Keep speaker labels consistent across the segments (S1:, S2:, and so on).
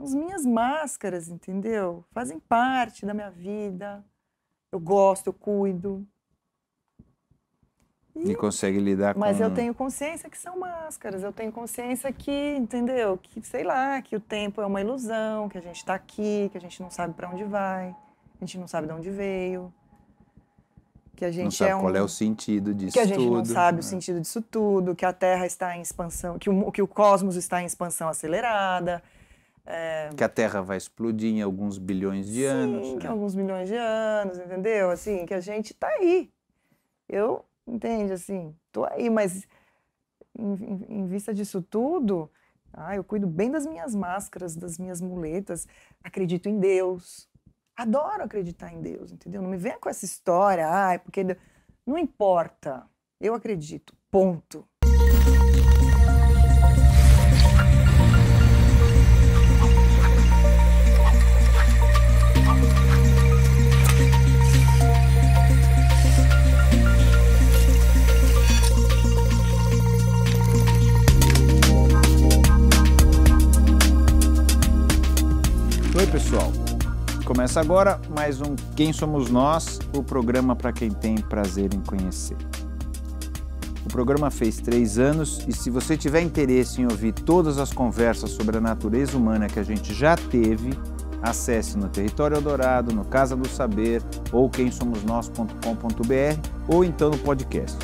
S1: São as minhas máscaras, entendeu? Fazem parte da minha vida. Eu gosto, eu cuido.
S2: E, e consegue lidar mas com Mas eu
S1: tenho consciência que são máscaras, eu tenho consciência que, entendeu? Que, sei lá, que o tempo é uma ilusão, que a gente está aqui, que a gente não sabe para onde vai, a gente não sabe de onde veio. Que a gente não sabe é um, qual é
S2: o sentido disso tudo. Que a gente tudo, não sabe né? o é. sentido
S1: disso tudo, que a Terra está em expansão, que o, que o cosmos está em expansão acelerada, é...
S2: Que a Terra vai explodir em alguns bilhões de Sim, anos. Sim, que né?
S1: alguns bilhões de anos, entendeu? Assim, que a gente tá aí. Eu, entende, assim, tô aí, mas em, em, em vista disso tudo, ah, eu cuido bem das minhas máscaras, das minhas muletas, acredito em Deus. Adoro acreditar em Deus, entendeu? Não me venha com essa história, ai, ah, é porque... Não importa, eu acredito, ponto.
S2: pessoal? Começa agora mais um Quem Somos Nós, o programa para quem tem prazer em conhecer. O programa fez três anos e se você tiver interesse em ouvir todas as conversas sobre a natureza humana que a gente já teve, acesse no Território Dourado, no Casa do Saber ou quemsomosnós.com.br ou então no podcast.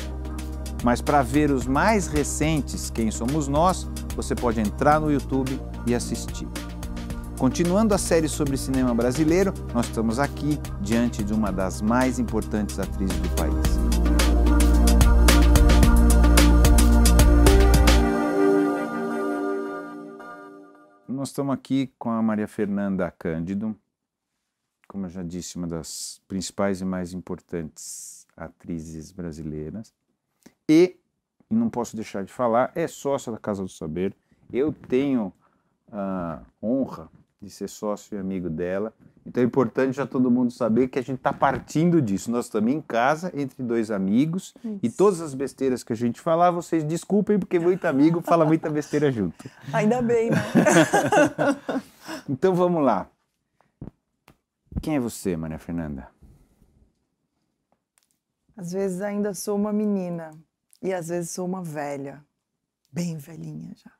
S2: Mas para ver os mais recentes Quem Somos Nós, você pode entrar no YouTube e assistir. Continuando a série sobre cinema brasileiro, nós estamos aqui diante de uma das mais importantes atrizes do país. Nós estamos aqui com a Maria Fernanda Cândido, como eu já disse, uma das principais e mais importantes atrizes brasileiras. E, não posso deixar de falar, é sócia da Casa do Saber. Eu tenho a honra de ser sócio e amigo dela. Então é importante já todo mundo saber que a gente está partindo disso. Nós estamos em casa, entre dois amigos, Isso. e todas as besteiras que a gente falar, vocês desculpem, porque muito amigo fala muita besteira junto.
S1: Ainda bem, né?
S2: então vamos lá. Quem é você, Maria Fernanda?
S1: Às vezes ainda sou uma menina e às vezes sou uma velha, bem velhinha já.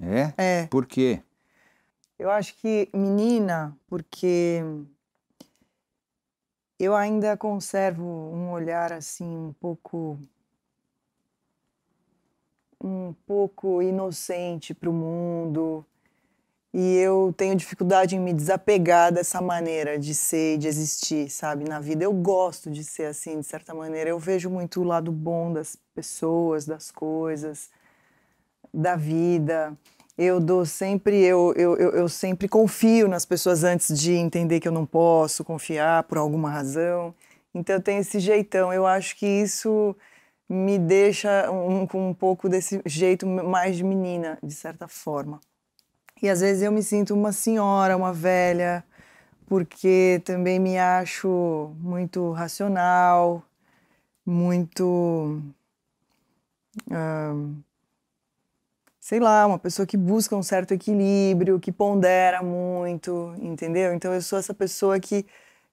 S2: É? É. Por quê?
S1: Eu acho que menina, porque eu ainda conservo um olhar assim um pouco um pouco inocente para o mundo e eu tenho dificuldade em me desapegar dessa maneira de ser e de existir, sabe? Na vida eu gosto de ser assim, de certa maneira. Eu vejo muito o lado bom das pessoas, das coisas, da vida eu dou sempre, eu, eu, eu, sempre confio nas pessoas antes de entender que eu não posso confiar por alguma razão. Então eu tenho esse jeitão. Eu acho que isso me deixa um, com um pouco desse jeito mais de menina, de certa forma. E às vezes eu me sinto uma senhora, uma velha, porque também me acho muito racional, muito. Uh, sei lá, uma pessoa que busca um certo equilíbrio, que pondera muito, entendeu? Então eu sou essa pessoa que,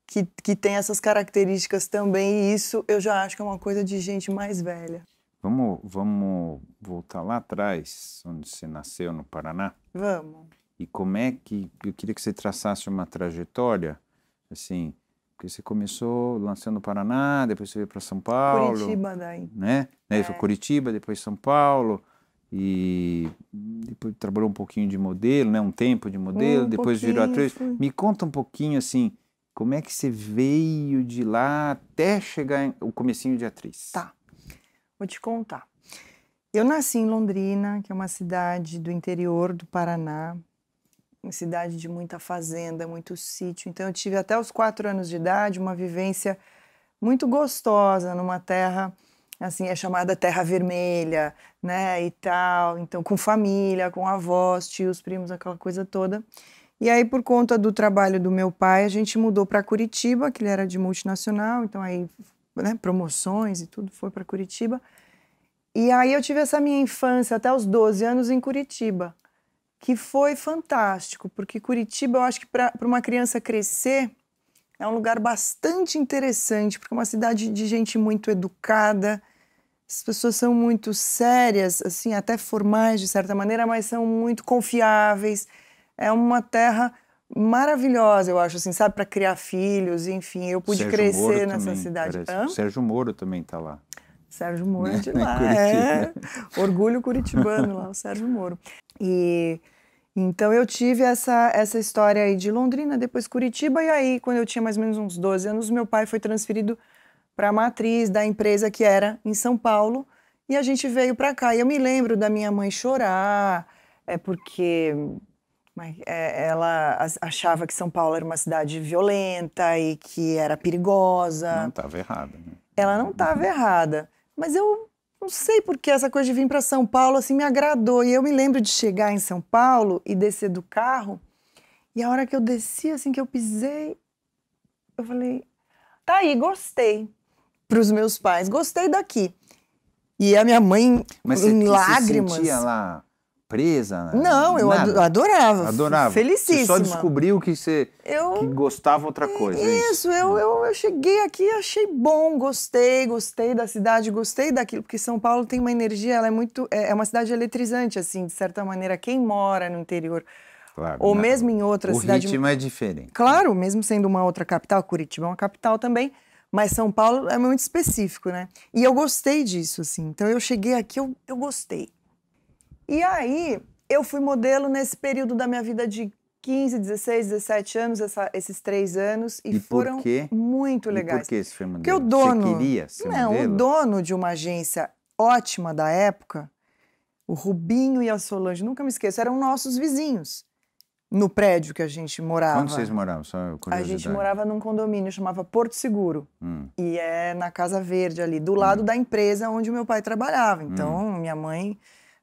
S1: que, que tem essas características também, e isso eu já acho que é uma coisa de gente mais velha.
S2: Vamos, vamos voltar lá atrás, onde você nasceu, no Paraná? Vamos. E como é que. Eu queria que você traçasse uma trajetória, assim, porque você começou lançando no Paraná, depois você veio para São Paulo. Curitiba daí. Né? né é. foi Curitiba, depois São Paulo e depois trabalhou um pouquinho de modelo, né? Um tempo de modelo, um depois virou atriz. Me conta um pouquinho assim, como é que você veio de lá até chegar o comecinho de atriz?
S1: Tá. Vou te contar. Eu nasci em Londrina, que é uma cidade do interior do Paraná, uma cidade de muita fazenda, muito sítio. Então eu tive até os quatro anos de idade uma vivência muito gostosa numa terra assim, é chamada terra vermelha, né, e tal, então com família, com avós, tios, primos, aquela coisa toda. E aí, por conta do trabalho do meu pai, a gente mudou para Curitiba, que ele era de multinacional, então aí, né, promoções e tudo foi para Curitiba. E aí eu tive essa minha infância até os 12 anos em Curitiba, que foi fantástico, porque Curitiba, eu acho que para uma criança crescer, é um lugar bastante interessante, porque é uma cidade de gente muito educada, as pessoas são muito sérias, assim, até formais de certa maneira, mas são muito confiáveis. É uma terra maravilhosa, eu acho, assim, sabe, para criar filhos, enfim. Eu pude Sérgio crescer Moro nessa também, cidade.
S2: Sérgio Moro também está lá.
S1: Sérgio Moro né? É de lá, é. Orgulho curitibano lá, o Sérgio Moro. E então eu tive essa, essa história aí de Londrina, depois Curitiba, e aí quando eu tinha mais ou menos uns 12 anos, meu pai foi transferido para a matriz da empresa que era em São Paulo e a gente veio para cá. E eu me lembro da minha mãe chorar, é porque é, ela achava que São Paulo era uma cidade violenta e que era perigosa. Não
S2: estava errada. Né?
S1: Ela não estava errada, mas eu não sei porque essa coisa de vir para São Paulo assim me agradou. E eu me lembro de chegar em São Paulo e descer do carro e a hora que eu desci assim que eu pisei, eu falei: "Tá aí, gostei" para os meus pais. Gostei daqui. E a minha mãe Mas em lágrimas. Você sentia
S2: lá presa? Não, eu Nada. adorava. Adorava. Felicíssima. Você só descobriu que você eu... que gostava outra coisa. É isso,
S1: isso. Eu, eu, eu, cheguei aqui e achei bom, gostei, gostei da cidade, gostei daquilo, porque São Paulo tem uma energia, ela é muito. É, é uma cidade eletrizante, assim, de certa maneira. Quem mora no interior. Claro, ou não. mesmo em outra o cidade. Curitiba é diferente. Claro, mesmo sendo uma outra capital, Curitiba é uma capital também mas São Paulo é muito específico, né? E eu gostei disso, assim. Então eu cheguei aqui, eu, eu gostei. E aí eu fui modelo nesse período da minha vida de 15, 16, 17 anos, essa, esses três anos, e, e foram muito legais. E por que
S2: esse foi modelo? Porque o dono. Você queria ser Não, modelo? o
S1: dono de uma agência ótima da época, o Rubinho e a Solange, nunca me esqueço, eram nossos vizinhos no prédio que a gente morava. Onde vocês
S2: moravam? Só curiosidade. A gente
S1: morava num condomínio, chamava Porto Seguro. Hum. E é na Casa Verde ali, do lado hum. da empresa onde meu pai trabalhava. Então, hum. minha mãe,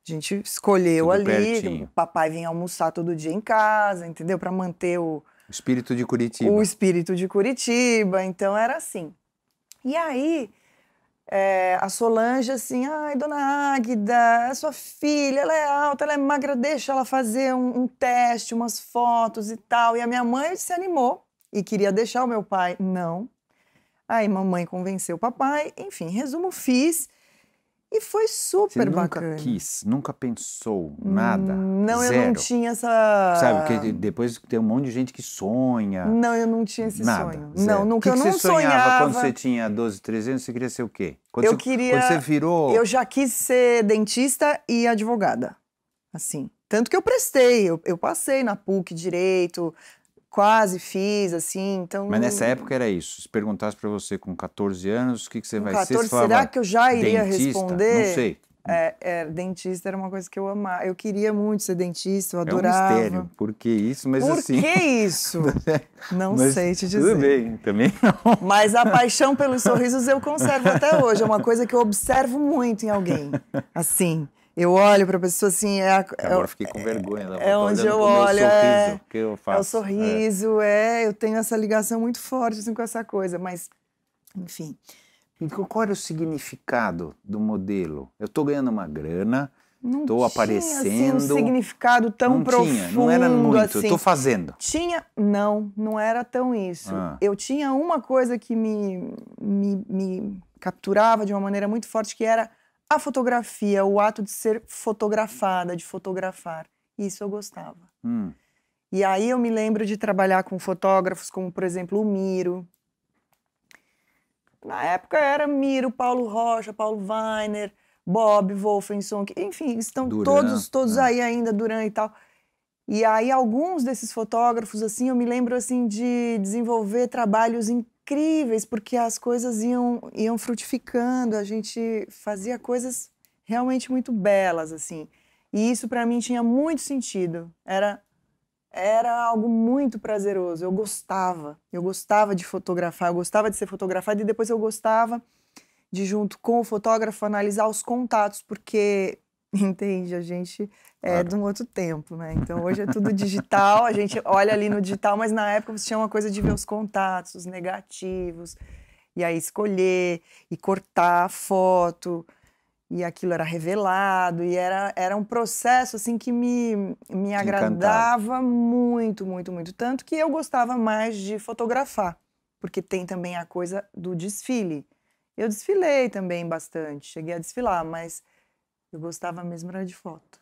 S1: a gente escolheu Tudo ali. Pertinho. Papai vinha almoçar todo dia em casa, entendeu? Para manter o.
S2: O espírito de Curitiba. O
S1: espírito de Curitiba. Então, era assim. E aí é, a Solange, assim, ai, dona Águida, a é sua filha, ela é alta, ela é magra, deixa ela fazer um, um teste, umas fotos e tal. E a minha mãe se animou e queria deixar o meu pai. Não. Aí mamãe convenceu o papai, enfim, resumo, fiz. E foi super Você bacana. Nunca
S2: quis, nunca pensou, hum, nada. Não, zero. eu não tinha
S1: essa. Sabe, porque
S2: depois tem um monte de gente que sonha. Não, eu
S1: não tinha esse nada, sonho. Zero. Não, nunca que que eu não você sonhava. sonhava quando você
S2: tinha 12, 13 anos? Você queria ser o quê? Quando eu você, queria. Quando você virou. Eu já
S1: quis ser dentista e advogada. Assim. Tanto que eu prestei, eu, eu passei na PUC direito, quase fiz, assim, então... Mas nessa época
S2: era isso, se perguntasse para você com 14 anos, o que, que você com vai 14, ser? Você será que eu já iria dentista? responder? Não sei.
S1: É, é, dentista era uma coisa que eu amava. Eu queria muito ser dentista, eu adorava. É um mistério, por que isso? Mas por assim... Por que isso? não mas, sei te dizer. Tudo bem, também não. Mas a paixão pelos sorrisos eu conservo até hoje. É uma coisa que eu observo muito em alguém, assim. Eu olho para a pessoa assim. É a, é Agora eu, fiquei
S2: com vergonha. Né? É, é onde eu olho. Sorriso, é, que eu é faço. é o sorriso,
S1: é. é. Eu tenho essa ligação muito forte assim, com essa coisa, mas,
S2: enfim. Então, qual era é o significado do modelo? Eu estou ganhando uma grana, estou aparecendo. Assim, um
S1: significado tão não profundo. Tinha, não era muito, assim. estou fazendo. Tinha, não, não era tão isso. Ah. Eu tinha uma coisa que me, me, me capturava de uma maneira muito forte, que era a fotografia, o ato de ser fotografada, de fotografar, isso eu gostava. Hum. E aí eu me lembro de trabalhar com fotógrafos como, por exemplo, o Miro. Na época era Miro, Paulo Rocha, Paulo Weiner, Bob Wolfenson, que, enfim, estão Duran, todos todos né? aí ainda, Duran e tal. E aí alguns desses fotógrafos assim, eu me lembro assim de desenvolver trabalhos em incríveis, porque as coisas iam, iam frutificando, a gente fazia coisas realmente muito belas, assim. E isso para mim tinha muito sentido. Era era algo muito prazeroso. Eu gostava. Eu gostava de fotografar, eu gostava de ser fotografada e depois eu gostava de junto com o fotógrafo analisar os contatos, porque Entende? A gente é claro. de um outro tempo, né? Então hoje é tudo digital, a gente olha ali no digital, mas na época você tinha uma coisa de ver os contatos, os negativos, e aí escolher e cortar a foto, e aquilo era revelado, e era, era um processo assim que me, me agradava muito, muito, muito. Tanto que eu gostava mais de fotografar, porque tem também a coisa do desfile. Eu desfilei também bastante, cheguei a desfilar, mas eu gostava mesmo era de foto.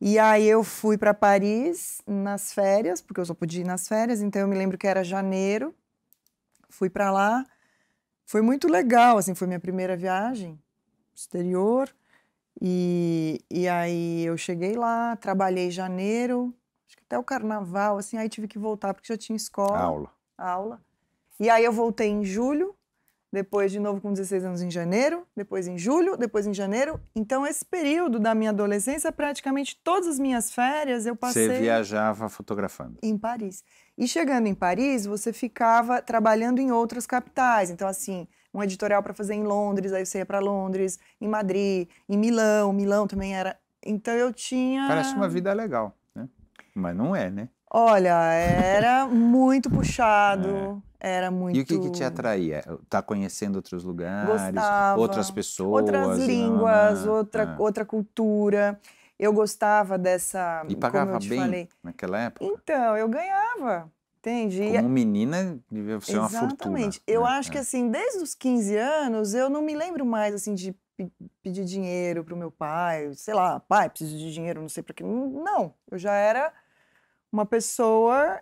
S1: E aí eu fui para Paris nas férias, porque eu só podia ir nas férias, então eu me lembro que era janeiro. Fui para lá. Foi muito legal, assim, foi minha primeira viagem exterior. E, e aí eu cheguei lá, trabalhei em janeiro, acho que até o carnaval, assim, aí tive que voltar porque já tinha escola. Aula. Aula. E aí eu voltei em julho depois de novo com 16 anos em janeiro, depois em julho, depois em janeiro. Então, esse período da minha adolescência, praticamente todas as minhas férias eu passei. Você
S2: viajava fotografando?
S1: Em Paris. E chegando em Paris, você ficava trabalhando em outras capitais. Então, assim, um editorial para fazer em Londres, aí você ia para Londres, em Madrid, em Milão. Milão também era. Então, eu tinha. Parece uma vida
S2: legal, né? Mas não é, né?
S1: Olha, era muito puxado. É era muito. E o
S2: que, que te atraía? Tá conhecendo outros lugares, gostava, outras pessoas, outras línguas, outra, ah.
S1: outra cultura. Eu gostava dessa. E pagava bem falei.
S2: naquela época?
S1: Então, eu ganhava, Entendi. Como
S2: menina, devia ser Exatamente. uma fortuna. Exatamente. Eu né? acho é. que
S1: assim, desde os 15 anos, eu não me lembro mais assim de pedir dinheiro para o meu pai, sei lá, pai, preciso de dinheiro, não sei para quê. Não, eu já era uma pessoa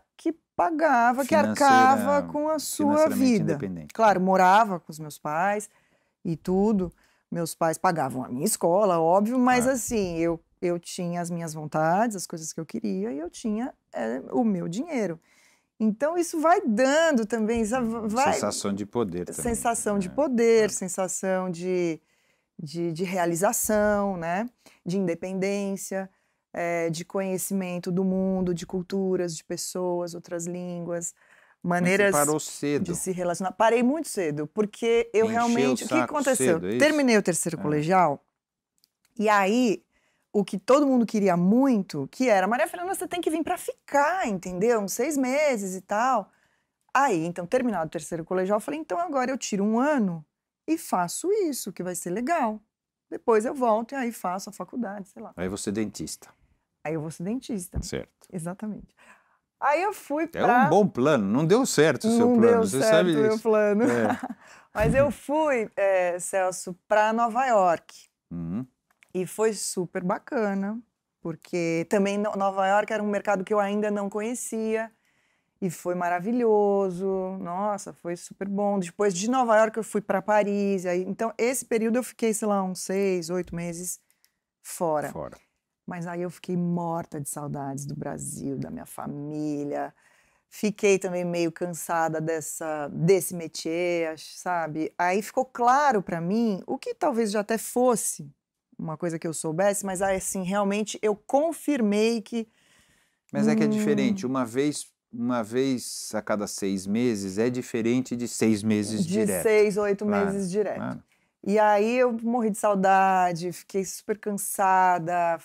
S1: pagava, que arcava com a sua vida. Claro, morava com os meus pais e tudo. Meus pais pagavam a minha escola, óbvio, mas ah. assim, eu, eu tinha as minhas vontades, as coisas que eu queria e eu tinha é, o meu dinheiro. Então isso vai dando também, uhum. vai... sensação
S2: de poder, também,
S1: sensação de né? poder, é. sensação de, de, de realização, né? De independência é, de conhecimento do mundo, de culturas, de pessoas, outras línguas, maneiras de se relacionar. Parei muito cedo, porque eu Encheu realmente. O, o que aconteceu? Cedo, é Terminei o terceiro é. colegial, e aí o que todo mundo queria muito, que era, Maria Fernanda, você tem que vir para ficar, entendeu? Uns seis meses e tal. Aí, então, terminado o terceiro colegial, eu falei, então agora eu tiro um ano e faço isso, que vai ser legal. Depois eu volto e aí faço a faculdade, sei lá.
S2: Aí você é dentista.
S1: Aí eu vou ser dentista. Certo. Exatamente. Aí eu fui para. É um bom
S2: plano, não deu certo o seu não plano, deu você certo sabe disso. meu plano. É.
S1: Mas eu fui, é, Celso, para Nova York. Uhum. E foi super bacana, porque também Nova York era um mercado que eu ainda não conhecia. E foi maravilhoso, nossa, foi super bom. Depois de Nova York eu fui para Paris. Aí, então, esse período eu fiquei, sei lá, uns seis, oito meses fora. Fora. Mas aí eu fiquei morta de saudades do Brasil, da minha família. Fiquei também meio cansada dessa desse métier, sabe? Aí ficou claro para mim o que talvez já até fosse uma coisa que eu soubesse, mas aí assim, realmente eu confirmei que
S2: Mas é que é hum. diferente, uma vez uma vez a cada seis meses é diferente de seis meses de direto. De seis, oito claro, meses direto. Claro.
S1: E aí eu morri de saudade, fiquei super cansada,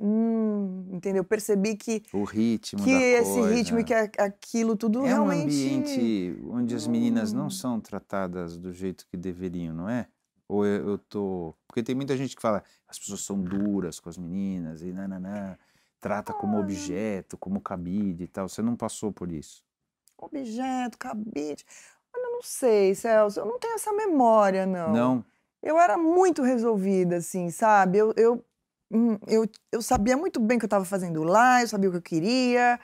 S1: hum, entendeu? Percebi que
S2: o ritmo que esse coisa. ritmo e que
S1: aquilo tudo é realmente é um ambiente
S2: onde as meninas não hum. são tratadas do jeito que deveriam, não é? Ou eu, eu tô porque tem muita gente que fala as pessoas são duras com as meninas e nananã, trata como objeto, como cabide e tal. Você não passou por isso?
S1: Objeto, cabide. Eu não sei, Celso. Eu não tenho essa memória, não. Não. Eu era muito resolvida, assim, sabe? Eu, eu Hum, eu, eu sabia muito bem o que eu estava fazendo lá, eu sabia o que eu queria,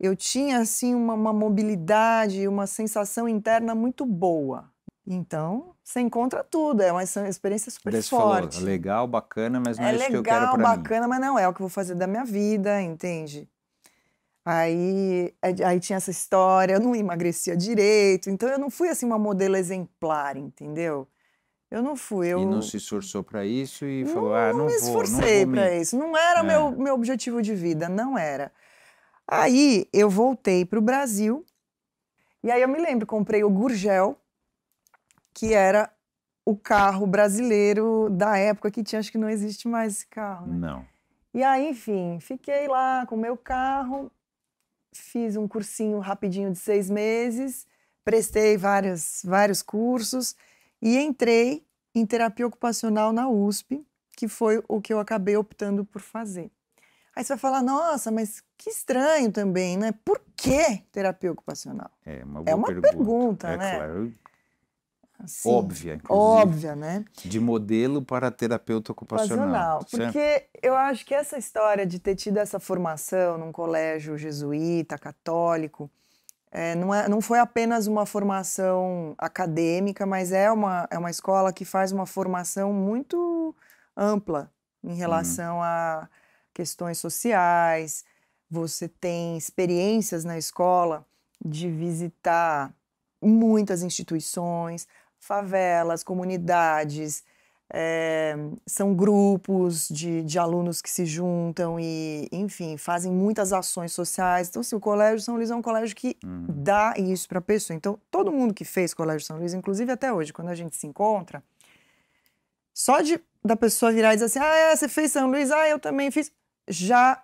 S1: eu tinha assim uma, uma mobilidade, uma sensação interna muito boa. Então, você encontra tudo, é uma experiência super Desse é forte. Falou,
S2: legal, bacana, mas não é, é isso legal, que eu quero para mim. É legal,
S1: bacana, mas não é o que eu vou fazer da minha vida, entende? Aí, é aí tinha essa história, eu não emagrecia direito, então eu não fui assim uma modelo exemplar, entendeu? Eu não fui. Eu... E não se
S2: esforçou para isso e falou, não, ah, não, não me esforcei para isso. Não era é. meu,
S1: meu objetivo de vida, não era. Aí eu voltei para o Brasil e aí eu me lembro, comprei o Gurgel, que era o carro brasileiro da época que tinha, acho que não existe mais esse carro. Né? Não. E aí, enfim, fiquei lá com o meu carro, fiz um cursinho rapidinho de seis meses, prestei vários, vários cursos. E entrei em terapia ocupacional na USP, que foi o que eu acabei optando por fazer. Aí você vai falar, nossa, mas que estranho também, né? Por que terapia ocupacional?
S2: É uma, é uma pergunta, pergunta é, né? Claro. Assim, óbvia, inclusive. Óbvia, né? De modelo para terapeuta ocupacional. porque
S1: eu acho que essa história de ter tido essa formação num colégio jesuíta, católico, é, não, é, não foi apenas uma formação acadêmica, mas é uma, é uma escola que faz uma formação muito ampla em uhum. relação uhum. a questões sociais. Você tem experiências na escola de visitar muitas instituições, favelas, comunidades, é, são grupos de, de alunos que se juntam e, enfim, fazem muitas ações sociais. Então, assim, o Colégio São Luís é um colégio que uhum. dá isso para a pessoa. Então, todo mundo que fez Colégio São Luís, inclusive até hoje, quando a gente se encontra, só de da pessoa virar e dizer assim: ah, é, você fez São Luís, ah, eu também fiz, já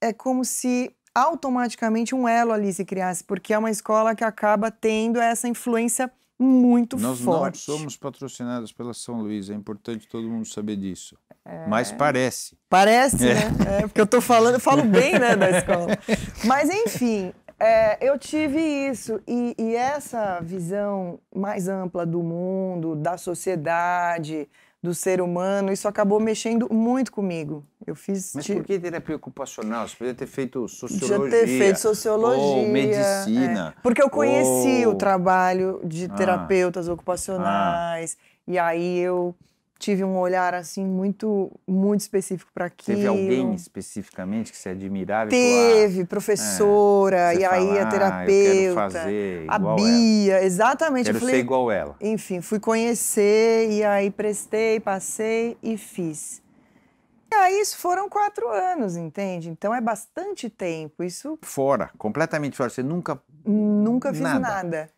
S1: é como se automaticamente um elo ali se criasse, porque é uma escola que acaba tendo essa influência muito Nós forte.
S2: Nós não somos patrocinados pela São Luís, é importante todo mundo saber disso. É... Mas parece.
S1: Parece, é. né? É, porque eu tô falando, eu falo bem, né, da escola. Mas enfim, é, eu tive isso e, e essa visão mais ampla do mundo, da sociedade, do ser humano, isso acabou mexendo muito comigo. Eu fiz. Mas por
S2: que terapia ocupacional? Você podia ter feito sociologia. Podia ter feito sociologia. Ou medicina. É. Porque eu conheci ou... o
S1: trabalho de ah. terapeutas ah. ocupacionais. Ah. E aí eu tive um olhar assim muito muito específico para aquilo. Teve alguém
S2: especificamente que se admirava? Teve, ah, professora,
S1: é, e aí a ah, terapeuta, fazer a Bia, ela. exatamente. Quero eu falei, ser igual ela. Enfim, fui conhecer e aí prestei, passei e fiz. E aí isso foram quatro anos, entende? Então é bastante tempo, isso...
S2: Fora, completamente fora, você nunca...
S1: Nunca fiz nada. nada.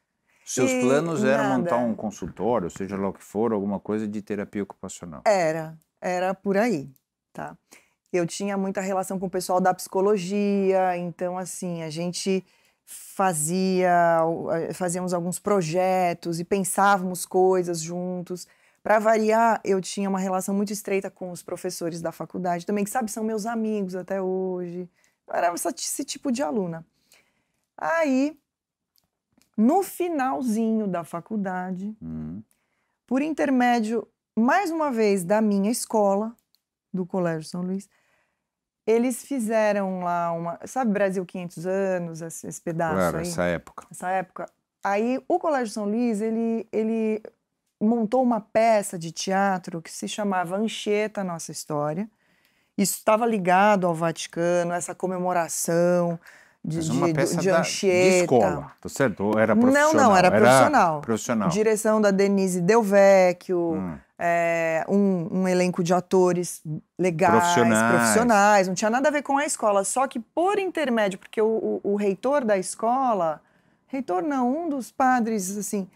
S1: Seus e planos eram montar um
S2: consultório, seja lá o que for, alguma coisa de terapia ocupacional?
S1: Era, era por aí, tá? Eu tinha muita relação com o pessoal da psicologia, então assim, a gente fazia, fazíamos alguns projetos e pensávamos coisas juntos. Para variar, eu tinha uma relação muito estreita com os professores da faculdade também, que sabe, são meus amigos até hoje. Eu era esse tipo de aluna. Aí, no finalzinho da faculdade, hum. por intermédio, mais uma vez, da minha escola, do Colégio São Luís, eles fizeram lá uma. Sabe, Brasil 500 anos, esse, esse pedaço? Claro, aí? essa época. Essa época. Aí o Colégio São Luís, ele, ele montou uma peça de teatro que se chamava Ancheta Nossa História. Isso estava ligado ao Vaticano, essa comemoração de, Mas uma de, peça de, de, anchieta. de escola,
S2: tá certo? Ou era profissional? Não, não, era profissional. Era profissional. Direção
S1: da Denise Delvecchio, hum. é, um, um, elenco de atores legais, profissionais. profissionais. Não tinha nada a ver com a escola, só que por intermédio, porque o, o, o reitor da escola, reitor não, um dos padres, assim,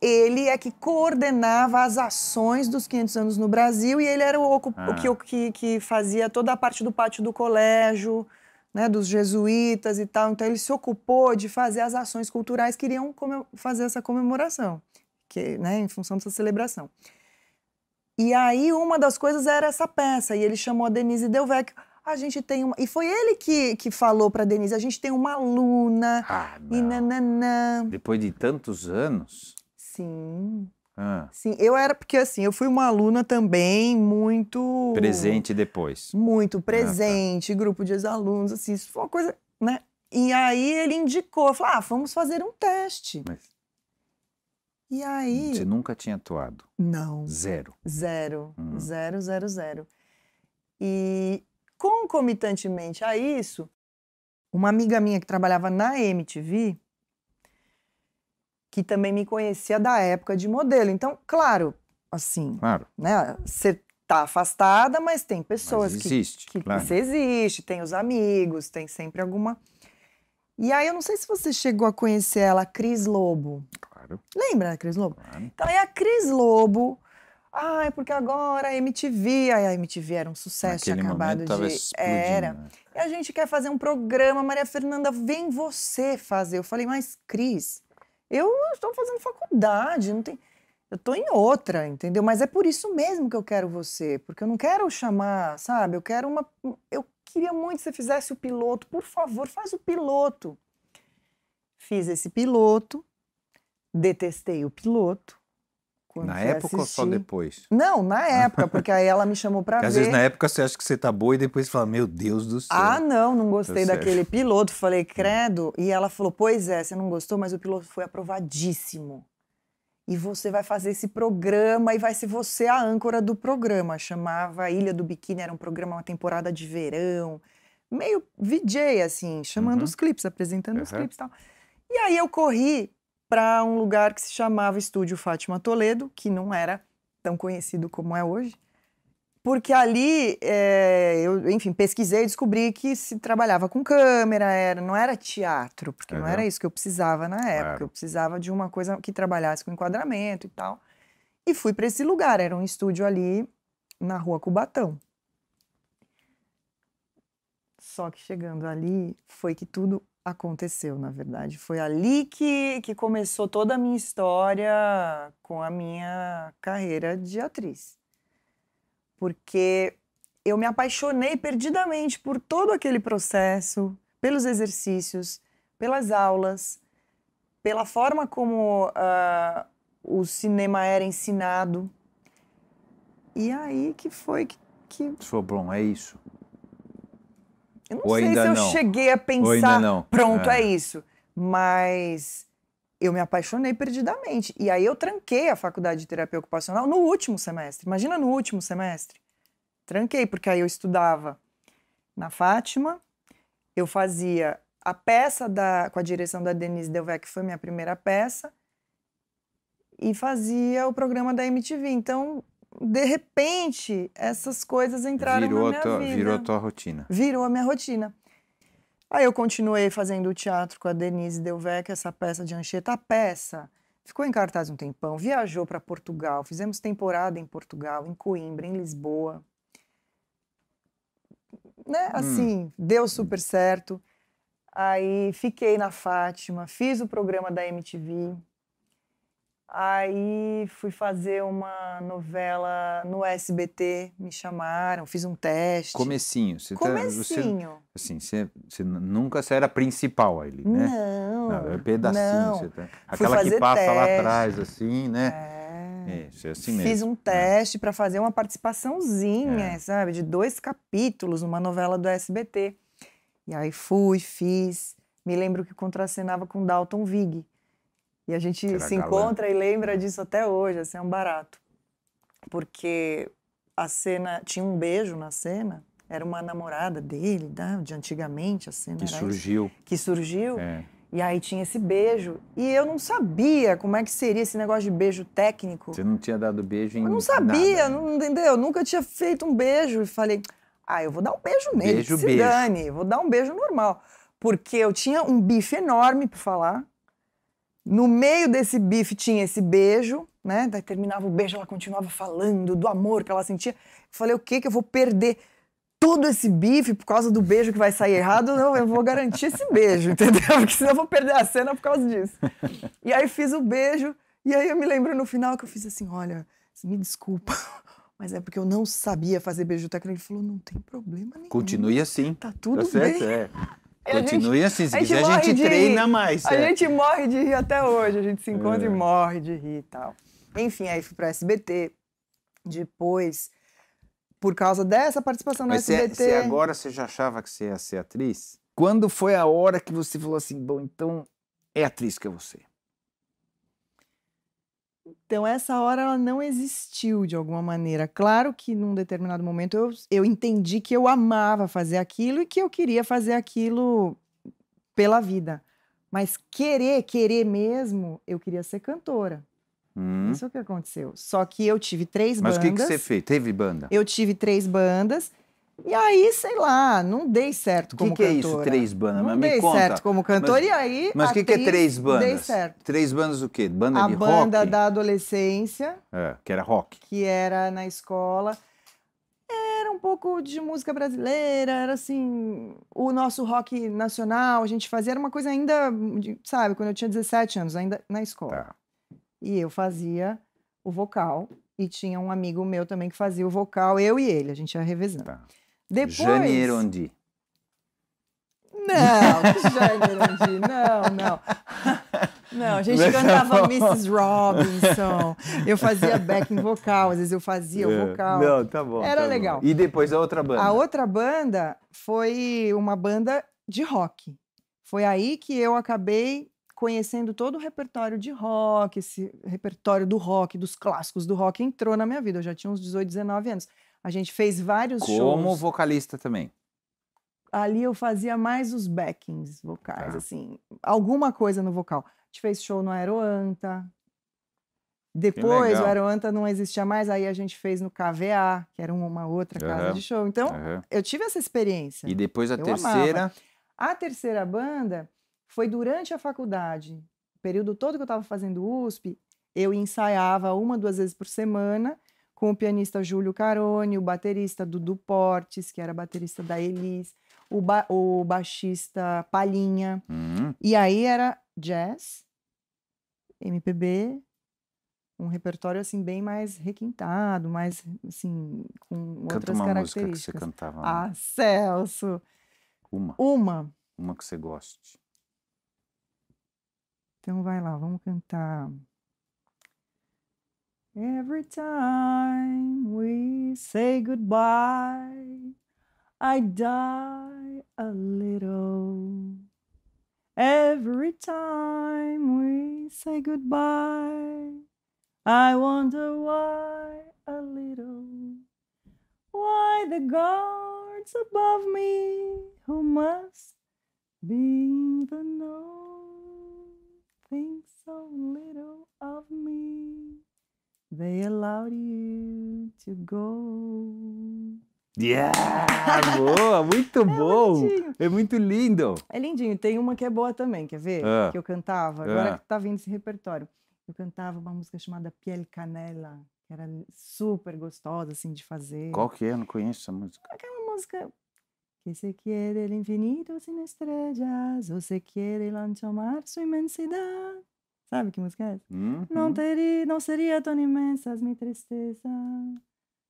S1: ele é que coordenava as ações dos 500 anos no Brasil e ele era o, ah. que, que, fazia toda a parte do pátio do colégio, né, dos jesuítas e tal. Então, ele se ocupou de fazer as ações culturais que iriam fazer essa comemoração, que, né, em função dessa celebração. E aí, uma das coisas era essa peça, e ele chamou a Denise Delvecchio a gente tem uma. E foi ele que, que falou para Denise: a gente tem uma aluna. Ah, não. E nananã.
S2: Depois de tantos anos. Sim. Ah. Sim,
S1: eu era porque assim, eu fui uma aluna também muito. Presente depois. Muito presente, ah, tá. grupo de ex-alunos, assim, isso foi uma coisa, né? E aí ele indicou, falou: ah, vamos fazer um teste. Mas... E aí. Você
S2: nunca tinha atuado? Não. Zero.
S1: Zero. Hum. Zero, zero, zero. E concomitantemente a isso, uma amiga minha que trabalhava na MTV que também me conhecia da época de modelo. Então, claro, assim, claro. né? Você tá afastada, mas tem pessoas mas existe, que, que claro. você existe, tem os amigos, tem sempre alguma. E aí eu não sei se você chegou a conhecer ela, Cris Lobo. Claro. Lembra da Cris Lobo? Claro. Então, aí a Cris Lobo, ai, porque agora a MTV, aí a MTV era um sucesso, tinha acabado de era. Né? E a gente quer fazer um programa, Maria Fernanda, vem você fazer. Eu falei, mas Cris, eu estou fazendo faculdade, não tem. Eu estou em outra, entendeu? Mas é por isso mesmo que eu quero você, porque eu não quero chamar, sabe? Eu quero uma. Eu queria muito que você fizesse o piloto. Por favor, faz o piloto. Fiz esse piloto, detestei o piloto, quando na época assistir. ou só depois? Não, na época, porque aí ela me chamou pra porque ver. Às vezes na
S2: época você acha que você tá boa e depois você fala, meu Deus do céu. Ah, não, não gostei tá daquele
S1: piloto. Falei, hum. credo. E ela falou, pois é, você não gostou, mas o piloto foi aprovadíssimo. E você vai fazer esse programa e vai ser você a âncora do programa. Chamava Ilha do Biquíni, era um programa, uma temporada de verão. Meio VJ, assim, chamando uhum. os clipes, apresentando uhum. os clipes e tal. E aí eu corri para um lugar que se chamava Estúdio Fátima Toledo, que não era tão conhecido como é hoje, porque ali é, eu, enfim, pesquisei e descobri que se trabalhava com câmera, era, não era teatro, porque uhum. não era isso que eu precisava na época, eu precisava de uma coisa que trabalhasse com enquadramento e tal. E fui para esse lugar, era um estúdio ali na Rua Cubatão. Só que chegando ali foi que tudo aconteceu, na verdade. Foi ali que, que começou toda a minha história com a minha carreira de atriz. Porque eu me apaixonei perdidamente por todo aquele processo, pelos exercícios, pelas aulas, pela forma como uh, o cinema era ensinado. E é aí que foi que. que...
S2: Sobron, é isso.
S1: Eu não Ou sei se eu não. cheguei a pensar, pronto, é. é isso. Mas eu me apaixonei perdidamente. E aí eu tranquei a faculdade de terapia ocupacional no último semestre. Imagina no último semestre. Tranquei, porque aí eu estudava na Fátima, eu fazia a peça da, com a direção da Denise Delvec, que foi minha primeira peça, e fazia o programa da MTV. Então, de repente, essas coisas entraram virou na minha tua, vida. Virou a tua rotina. Virou a minha rotina. Aí eu continuei fazendo teatro com a Denise Delvec essa peça de Anchieta. A peça ficou em cartaz um tempão, viajou para Portugal, fizemos temporada em Portugal, em Coimbra, em Lisboa. Né? Hum. Assim, hum. deu super certo. Aí fiquei na Fátima, fiz o programa da MTV, Aí fui fazer uma novela no SBT, me chamaram, fiz um teste.
S2: Comecinho. Você Comecinho. Tá, você, assim, você, você nunca você era principal ali, né? Não.
S1: Não, é pedacinho. Não. Você tá, aquela que passa teste. lá atrás,
S2: assim, né?
S1: É.
S2: é. Isso, é assim mesmo. Fiz um
S1: né? teste é. para fazer uma participaçãozinha, é. sabe? De dois capítulos, numa novela do SBT. E aí fui, fiz. Me lembro que contracenava com Dalton Vig e a gente Será se galã? encontra e lembra disso até hoje, assim, é um barato. Porque a cena, tinha um beijo na cena, era uma namorada dele, né, de antigamente, a cena que surgiu. Isso, que surgiu. É. E aí tinha esse beijo. E eu não sabia como é que seria esse negócio de beijo técnico. Você não tinha dado beijo em Eu não sabia, nada. não entendeu? Nunca tinha feito um beijo. E falei, ah, eu vou dar um beijo nele, beijo, se beijo. dane. Vou dar um beijo normal. Porque eu tinha um bife enorme para falar. No meio desse bife tinha esse beijo, né? Daí terminava o beijo, ela continuava falando do amor que ela sentia. Eu falei, o que que eu vou perder todo esse bife por causa do beijo que vai sair errado? Não, eu vou garantir esse beijo, entendeu? Porque senão eu vou perder a cena por causa disso. E aí fiz o beijo, e aí eu me lembro no final que eu fiz assim, olha, me desculpa, mas é porque eu não sabia fazer beijo técnico. Ele falou, não tem problema nenhum. Continue assim. Tá tudo tá certo, bem. É. Continue assim, se quiser a gente, a gente treina rir. mais. A é. gente morre de rir até hoje, a gente se encontra é. e morre de rir e tal. Enfim, aí fui para SBT, depois, por causa dessa participação no Mas SBT... Você é- agora
S2: você já achava que você ia ser atriz? Quando foi a hora que você falou assim, bom, então é atriz que eu vou ser?
S1: Então, essa hora ela não existiu de alguma maneira. Claro que num determinado momento eu, eu entendi que eu amava fazer aquilo e que eu queria fazer aquilo pela vida. Mas querer, querer mesmo, eu queria ser cantora. Hum. Isso é o que aconteceu. Só que eu tive três Mas bandas. Mas o que, que você fez?
S2: Teve banda?
S1: Eu tive três bandas e aí, sei lá, não dei certo como que cantora. O que é isso, três bandas? Não dei conta. certo como cantora, mas, e aí... Mas o que, que é três bandas? Dei certo.
S2: Três bandas o quê? Banda a de rock? A banda
S1: da adolescência.
S2: É, que era rock.
S1: Que era na escola. Era um pouco de música brasileira, era assim... O nosso rock nacional, a gente fazia, era uma coisa ainda, sabe, quando eu tinha 17 anos, ainda na escola. Tá. E eu fazia o vocal, e tinha um amigo meu também que fazia o vocal, eu e ele, a gente ia revezando. Tá. Depois... Janierondi. Não, que Janierondi, não, não. Não, a gente cantava Mrs. Robinson. Eu fazia backing vocal, às vezes eu fazia o é. vocal. Não, tá bom. Era tá legal. Bom. E depois a outra banda? A outra banda foi uma banda de rock. Foi aí que eu acabei conhecendo todo o repertório de rock, esse repertório do rock, dos clássicos do rock entrou na minha vida. Eu já tinha uns 18, 19 anos. A gente fez vários Como shows. Como vocalista também. Ali eu fazia mais os backings vocais, tá. assim, alguma coisa no vocal. A gente fez show no Aeroanta. Depois o Aeroanta não existia mais, aí a gente fez no KVA, que era uma outra casa uhum. de show. Então, uhum. eu tive essa experiência. E depois a eu terceira? Amava. A terceira banda foi durante a faculdade. O período todo que eu estava fazendo USP, eu ensaiava uma, duas vezes por semana com o pianista Júlio Caroni, o baterista Dudu Portes, que era baterista da Elis, o, ba o baixista Palhinha. Uhum. E aí era jazz, MPB, um repertório assim bem mais requintado, mais assim com Canta outras uma características. Música que você cantava. Ah, né? Ah, Celso. Uma. Uma. Uma que você goste. Então vai lá, vamos cantar Every time we say goodbye, I die a little. Every time we say goodbye, I wonder why a little. Why the guards above me who must be in the know think so little of me. They allowed you to go. Yeah!
S2: Boa! Muito é bom! Lindinho. É muito lindo!
S1: É lindinho. Tem uma que é boa também, quer ver? Ah. Que eu cantava, ah. agora ah. que tá vindo esse repertório. Eu cantava uma música chamada Piel Canela, que era super gostosa, assim, de fazer. Qual que
S2: é? Eu não conheço essa música.
S1: Aquela música... Que se quiere el infinito sin estrellas, quer se quiere lanchomar sua imensidade. Sabe que música é essa? Uhum. Não, teria, não seria tão imensa as minha tristeza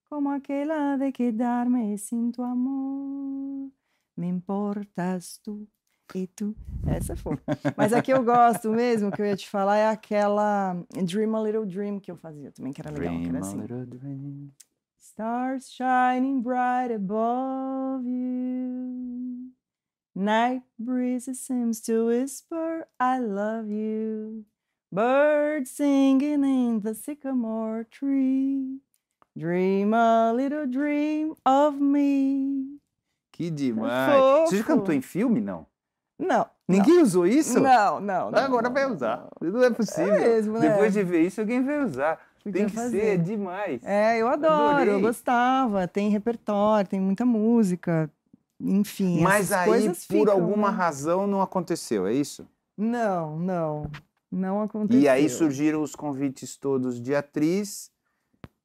S1: como aquela de que dar-me sinto amor. Me importas tu e tu. Essa foi. Mas a que eu gosto mesmo, que eu ia te falar, é aquela Dream a Little Dream que eu fazia também, que era legal. Dream que era assim. a little
S2: dream.
S1: Stars shining bright above you. Night breeze seems to whisper, I love you. Birds singing in the sycamore tree. Dream a little dream of me.
S2: Que é demais! Fofo. Você já cantou em filme, não?
S1: Não. Ninguém não. usou isso? Não, não. não Agora não,
S2: vai usar. Não, é possível. É mesmo, né? Depois de ver isso, alguém vai usar. Podia tem que fazer. ser demais.
S1: É, eu adoro, Adorei. eu gostava. Tem repertório, tem muita música. Enfim. Mas aí, por ficam, alguma né?
S2: razão, não aconteceu, é isso?
S1: Não, não. Não aconteceu. E aí surgiram
S2: os convites todos de atriz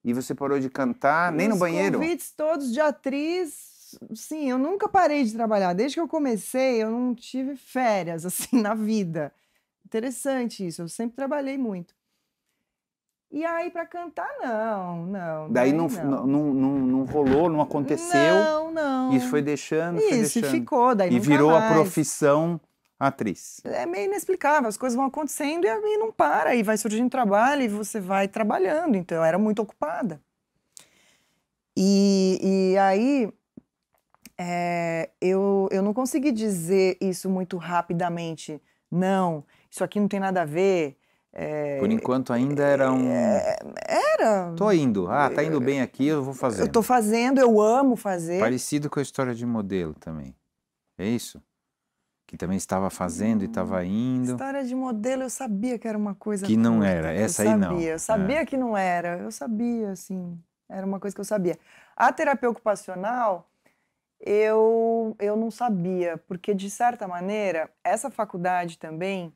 S2: e você parou de cantar, nem no banheiro? Os convites
S1: todos de atriz. Sim, eu nunca parei de trabalhar. Desde que eu comecei, eu não tive férias assim na vida. Interessante isso, eu sempre trabalhei muito. E aí, para cantar, não, não. Daí não, não.
S2: Não, não, não rolou, não aconteceu. Não,
S1: não. Isso foi
S2: deixando, Isso, foi deixando. ficou, daí E virou mais. a profissão atriz?
S1: É meio inexplicável, as coisas vão acontecendo e, e não para, e vai surgindo trabalho e você vai trabalhando, então eu era muito ocupada. E, e aí é, eu, eu não consegui dizer isso muito rapidamente, não, isso aqui não tem nada a ver. É, Por
S2: enquanto ainda era um. É,
S1: era. Tô indo. Ah, tá indo bem
S2: aqui, eu vou fazer. Eu tô
S1: fazendo, eu amo fazer.
S2: Parecido com a história de modelo também. É isso? que também estava fazendo hum, e estava indo. História
S1: de modelo, eu sabia que era uma coisa que não era. Essa aí não. Eu sabia é. que não era. Eu sabia, assim, era uma coisa que eu sabia. A terapia ocupacional eu eu não sabia, porque de certa maneira essa faculdade também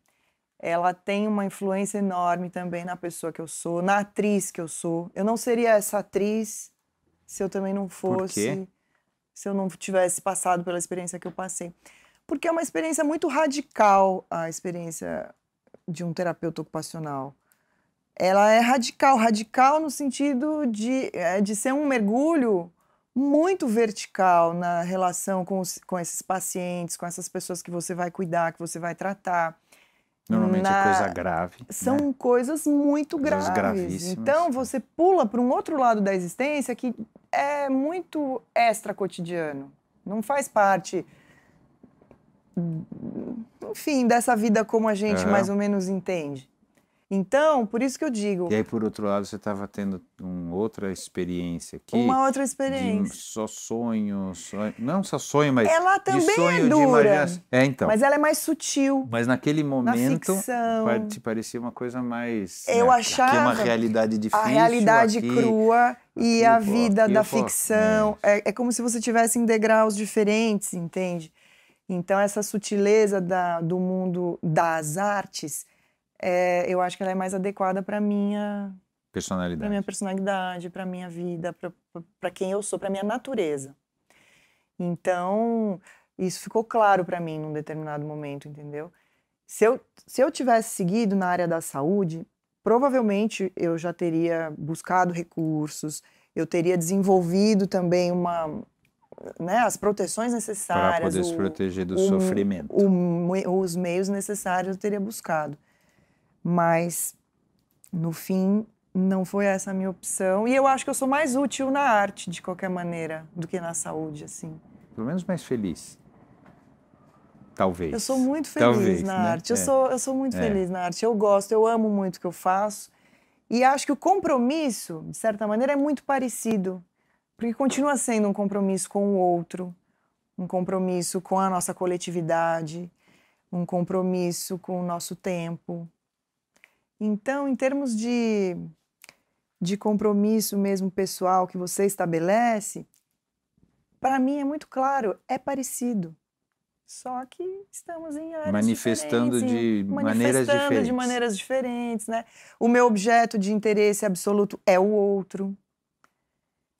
S1: ela tem uma influência enorme também na pessoa que eu sou, na atriz que eu sou. Eu não seria essa atriz se eu também não fosse, se eu não tivesse passado pela experiência que eu passei. Porque é uma experiência muito radical a experiência de um terapeuta ocupacional. Ela é radical, radical no sentido de, eh, de ser um mergulho muito vertical na relação com, os, com esses pacientes, com essas pessoas que você vai cuidar, que você vai tratar. Normalmente é na... é coisa grave. São né? coisas muito coisas graves. Então você pula para um outro lado da existência que é muito extra cotidiano. Não faz parte enfim, dessa vida como a gente uhum. mais ou menos entende. Então, por isso que eu digo. E aí,
S2: por outro lado, você estava tendo uma outra experiência aqui. Uma outra experiência. só sonho, sonho. Não só sonho, mas. Ela também é sonho, é dura. É, então. Mas ela
S1: é mais sutil.
S2: Mas naquele momento. Na te parecia uma coisa mais. Eu né, é achava. Que é uma realidade difícil. A realidade aqui, crua
S1: e aqui, a vida da ficção. É. É, é como se você tivesse em degraus diferentes, entende? Então, essa sutileza da, do mundo das artes, é, eu acho que ela é mais adequada para minha
S2: personalidade, para minha
S1: personalidade, para minha vida, para quem eu sou, para minha natureza. Então, isso ficou claro para mim num determinado momento, entendeu? Se eu, se eu tivesse seguido na área da saúde, provavelmente eu já teria buscado recursos, eu teria desenvolvido também uma, né, as proteções necessárias. Para poder o, se proteger do o, sofrimento. O, os meios necessários eu teria buscado. Mas, no fim, não foi essa a minha opção. E eu acho que eu sou mais útil na arte, de qualquer maneira, do que na saúde, assim.
S2: Pelo menos mais feliz. Talvez. Eu sou
S1: muito feliz Talvez, na né? arte. É. Eu, sou, eu sou muito é. feliz na arte. Eu gosto, eu amo muito o que eu faço. E acho que o compromisso, de certa maneira, é muito parecido porque continua sendo um compromisso com o outro, um compromisso com a nossa coletividade, um compromisso com o nosso tempo. Então, em termos de, de compromisso mesmo pessoal que você estabelece, para mim é muito claro, é parecido. Só que estamos em áreas manifestando de manifestando maneiras diferentes. de maneiras diferentes, né? O meu objeto de interesse absoluto é o outro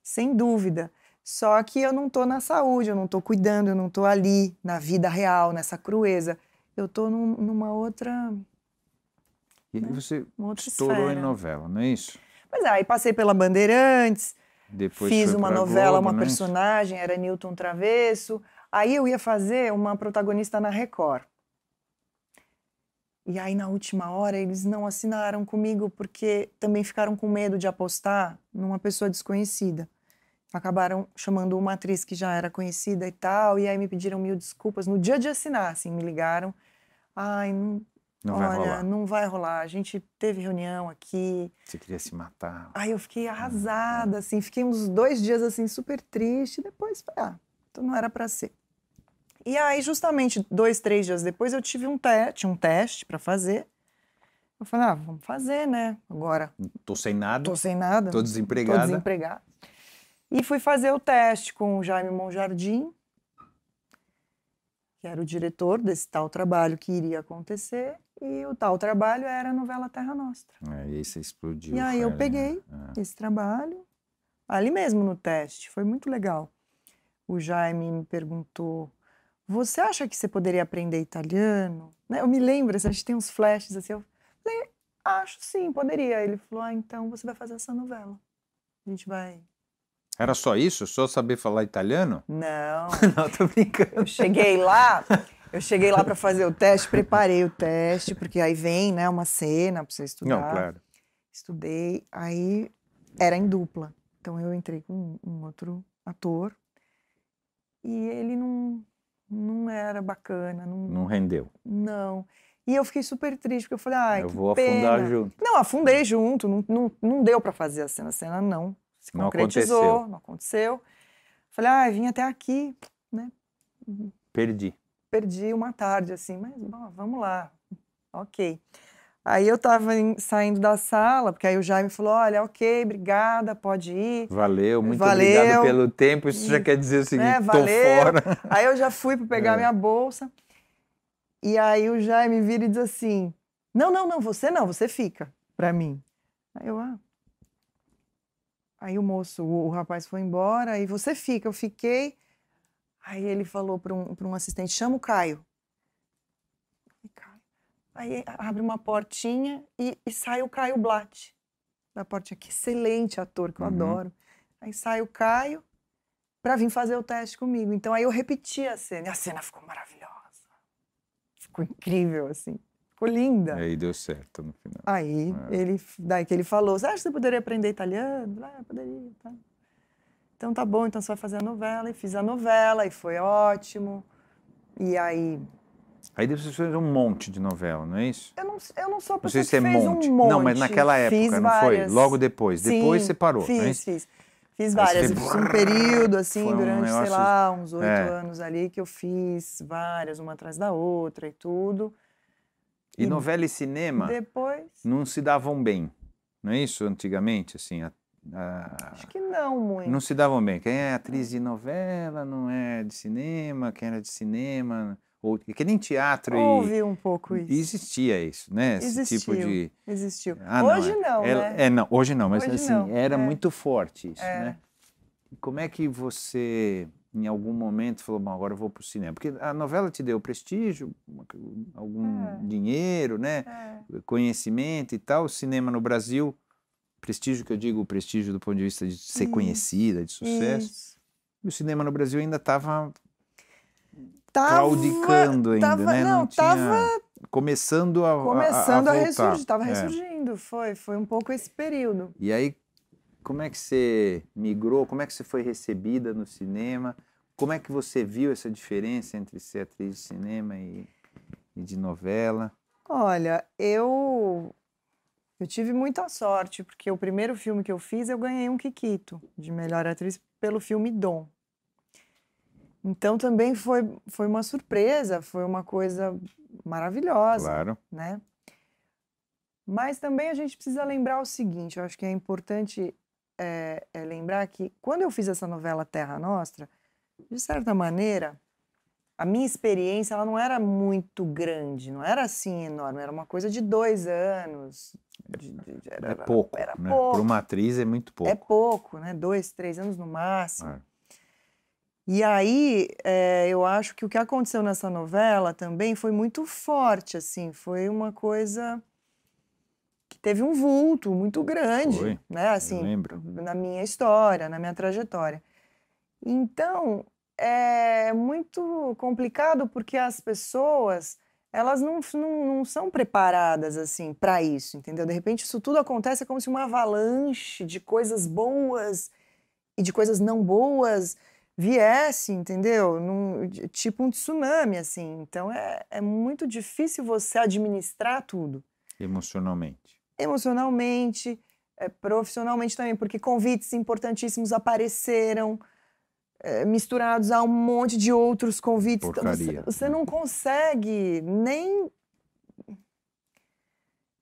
S1: sem dúvida. Só que eu não estou na saúde, eu não estou cuidando, eu não estou ali na vida real, nessa crueza. Eu estou num, numa outra.
S2: E né? você outra estourou esfera. em novela, não é isso?
S1: Pois é, aí passei pela Bandeirantes, Depois fiz uma novela, Globo, uma é personagem, era Newton Travesso. Aí eu ia fazer uma protagonista na Record. E aí, na última hora, eles não assinaram comigo porque também ficaram com medo de apostar numa pessoa desconhecida acabaram chamando uma atriz que já era conhecida e tal, e aí me pediram mil desculpas no dia de assinar, assim, me ligaram. Ai, não, não olha, vai rolar. não vai rolar. A gente teve reunião aqui.
S2: Você queria se matar.
S1: Aí eu fiquei hum, arrasada, hum. assim, fiquei uns dois dias, assim, super triste, depois, ah, então não era para ser. E aí, justamente dois, três dias depois, eu tive um, teste um teste para fazer. Eu falei, ah, vamos fazer, né? Agora. Tô sem nada. Tô sem nada. Tô desempregada. Tô desempregada. E fui fazer o teste com o Jaime Monjardim, que era o diretor desse tal trabalho que iria acontecer, e o tal trabalho era a novela Terra Nostra.
S2: É, e aí você explodiu. E aí cara, eu né? peguei
S1: é. esse trabalho, ali mesmo no teste, foi muito legal. O Jaime me perguntou, você acha que você poderia aprender italiano? Né? Eu me lembro, assim, a gente tem uns flashes assim, eu falei, acho sim, poderia. Ele falou, ah, então você vai fazer essa novela. A gente vai
S2: era só isso? Só saber falar italiano?
S1: Não. Não, tô brincando. Eu cheguei lá, eu cheguei lá para fazer o teste, preparei o teste, porque aí vem, né, uma cena para você estudar. Não, claro. Estudei, aí era em dupla. Então eu entrei com um outro ator e ele não não era bacana, não Não rendeu. Não. E eu fiquei super triste, porque eu falei, ai, eu que vou pena. afundar junto. Não, afundei junto, não, não, não deu para fazer a cena. A cena não
S2: se não concretizou, aconteceu. não
S1: aconteceu. Falei, ah, vim até aqui, né? Uhum. Perdi. Perdi uma tarde, assim, mas bom, vamos lá, ok. Aí eu estava saindo da sala, porque aí o Jaime falou: olha, ok, obrigada, pode ir.
S2: Valeu, muito valeu. obrigado pelo tempo. Isso já quer dizer o seguinte, é, valeu. tô fora. Aí eu
S1: já fui para pegar é. minha bolsa. E aí o Jaime vira e diz assim: não, não, não, você não, você fica para mim. Aí eu, ah, Aí o moço, o, o rapaz foi embora, aí você fica, eu fiquei. Aí ele falou para um, um assistente: chama o Caio. Aí abre uma portinha e, e sai o Caio Blatt da portinha. Que excelente ator, que eu uhum. adoro. Aí sai o Caio para vir fazer o teste comigo. Então aí eu repeti a cena e a cena ficou maravilhosa. Ficou incrível, assim. Ficou linda. E aí deu certo no final. Aí é. ele, daí que ele falou: Você acha que você poderia aprender italiano? Ah, poderia, tá. Então tá bom, então você vai fazer a novela. E fiz a novela, e foi ótimo. E aí.
S2: Aí depois você fez um monte de novela, não é isso? Eu não,
S1: eu não sou a pessoa não sei se é monte. Um monte. Não, mas naquela época, fiz não várias. foi? Logo depois. Sim, depois você parou, fiz, não é isso? Fiz, fiz. várias. Fiz um período, assim, durante, negócio... sei lá, uns oito é. anos ali, que eu fiz várias, uma atrás da outra e tudo.
S2: E, e hum. novela e cinema depois... não se davam bem, não é isso? Antigamente, assim. A, a... Acho
S1: que não muito. Não
S2: se davam bem. Quem é atriz de novela não é de cinema, quem era de cinema ou que nem teatro Houve e, um pouco isso. Existia isso, né? Existiu, Esse tipo de existiu. Ah, hoje não, é, não, é, né? é, não, hoje não, mas hoje assim, não. era é. muito forte isso, é. né? Como é que você em algum momento falou, bom, agora eu vou para o cinema. Porque a novela te deu prestígio, algum é. dinheiro, né? É. Conhecimento e tal. O cinema no Brasil, prestígio que eu digo, prestígio do ponto de vista de ser Isso. conhecida, de sucesso. Isso. E o cinema no Brasil ainda estava
S1: tava, claudicando ainda, tava, né? Não, estava
S2: Tava começando a Começando a, a, a ressurgir, estava é. ressurgindo,
S1: foi, foi um pouco esse período.
S2: E aí, como é que você migrou, como é que você foi recebida no cinema? Como é que você viu essa diferença entre ser atriz de cinema e, e de novela?
S1: Olha, eu eu tive muita sorte, porque o primeiro filme que eu fiz, eu ganhei um Kikito de melhor atriz pelo filme Dom. Então também foi, foi uma surpresa, foi uma coisa maravilhosa, claro. né? Mas também a gente precisa lembrar o seguinte, eu acho que é importante é, é lembrar que quando eu fiz essa novela Terra Nostra, de certa maneira, a minha experiência ela não era muito grande, não era assim enorme, era uma coisa de dois anos. De, de, de,
S2: era, é pouco, era, era né? pouco. Para uma atriz
S1: é muito pouco. É pouco, né? Dois, três anos no máximo. É. E aí, é, eu acho que o que aconteceu nessa novela também foi muito forte, assim, foi uma coisa que teve um vulto muito grande, foi, né? Assim, na minha história, na minha trajetória. Então, é muito complicado porque as pessoas elas não, não, não são preparadas assim para isso, entendeu? De repente isso tudo acontece como se uma avalanche de coisas boas e de coisas não boas viesse, entendeu? Num, tipo um tsunami, assim. Então é, é muito difícil você administrar tudo.
S2: Emocionalmente.
S1: Emocionalmente, é, profissionalmente também, porque convites importantíssimos apareceram é, misturados a um monte de outros convites. Então, Porcaria. Você né? não consegue nem.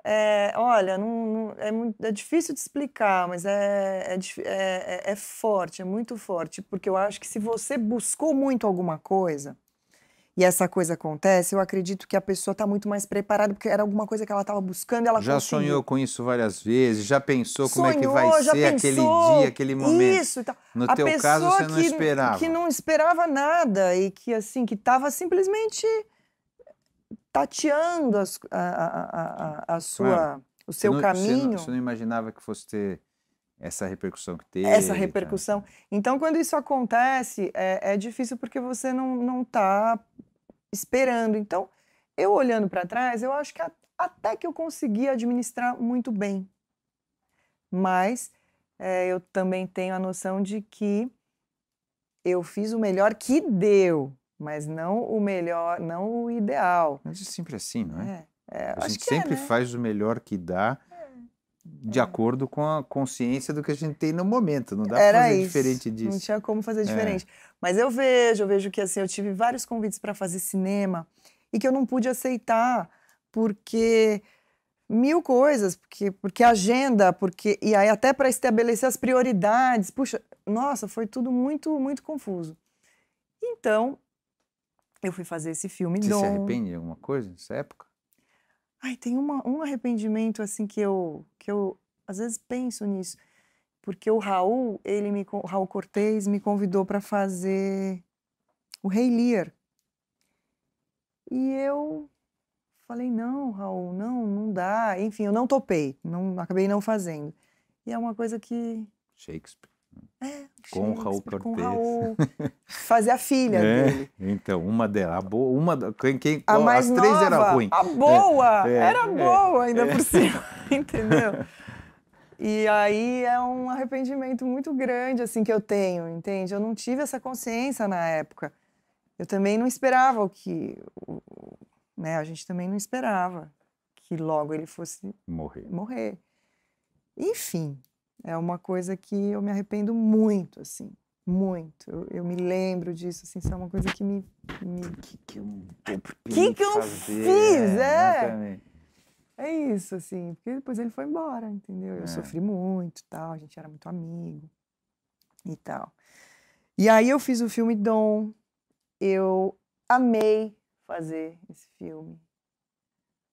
S1: É, olha, não, não, é, muito, é, difícil de explicar, mas é é, é, é, é forte, é muito forte, porque eu acho que se você buscou muito alguma coisa, e essa coisa acontece, eu acredito que a pessoa está muito mais preparada, porque era alguma coisa que ela estava buscando, ela Já conseguiu. sonhou
S2: com isso várias vezes, já pensou Sonhou, como é que vai ser pensou, aquele dia, aquele momento. Isso, No a teu caso, você não esperava. Que não
S1: esperava nada e que assim, que estava simplesmente tateando as, a, a, a, a sua, não, o seu você caminho. Não, você
S2: não imaginava que fosse ter essa repercussão que teve. Essa tá?
S1: repercussão. Tá. Então, quando isso acontece, é, é difícil porque você não, não tá esperando. Então, eu olhando para trás, eu acho que a, até que eu consegui administrar muito bem. Mas é, eu também tenho a noção de que eu fiz o melhor que deu, mas não o melhor, não o ideal.
S2: Mas é sempre assim, não é? é, é a gente é, sempre né? faz o melhor que dá de acordo com a consciência do que a gente tem no momento. Não dá para fazer isso. diferente disso. Não tinha
S1: como fazer é. diferente. É. Mas eu vejo, eu vejo que assim, eu tive vários convites para fazer cinema e que eu não pude aceitar porque mil coisas, porque porque agenda, porque e aí até para estabelecer as prioridades. Puxa, nossa, foi tudo muito muito confuso. Então, eu fui fazer esse filme Você Dom. se arrepende
S2: de alguma coisa nessa época?
S1: Ai, tem uma, um arrependimento assim que eu, que eu às vezes penso nisso. Porque o Raul, ele me, Raul Cortez me convidou para fazer o Rei Lear. E eu falei, não, Raul, não, não dá. Enfim, eu não topei, não, acabei não fazendo. E é uma coisa que...
S2: Shakespeare. É, o Raul Cortez. Com Raul.
S1: Fazer a filha é, dele.
S2: Então, uma dela, a boa, uma, quem, quem, a mais as três nova, era ruim. A boa, é, é era boa ainda é. por cima,
S1: entendeu? E aí é um arrependimento muito grande assim que eu tenho, entende? Eu não tive essa consciência na época. Eu também não esperava o que, né? A gente também não esperava que logo ele fosse morrer. Morrer. Enfim, é uma coisa que eu me arrependo muito, assim, muito. Eu, eu me lembro disso, assim, isso é uma coisa que me... me... Que que eu que, que eu fiz, é? É, é isso, assim, porque depois ele foi embora, entendeu? Eu é. sofri muito, tal, a gente era muito amigo e tal. E aí eu fiz o filme Dom, eu amei fazer esse filme,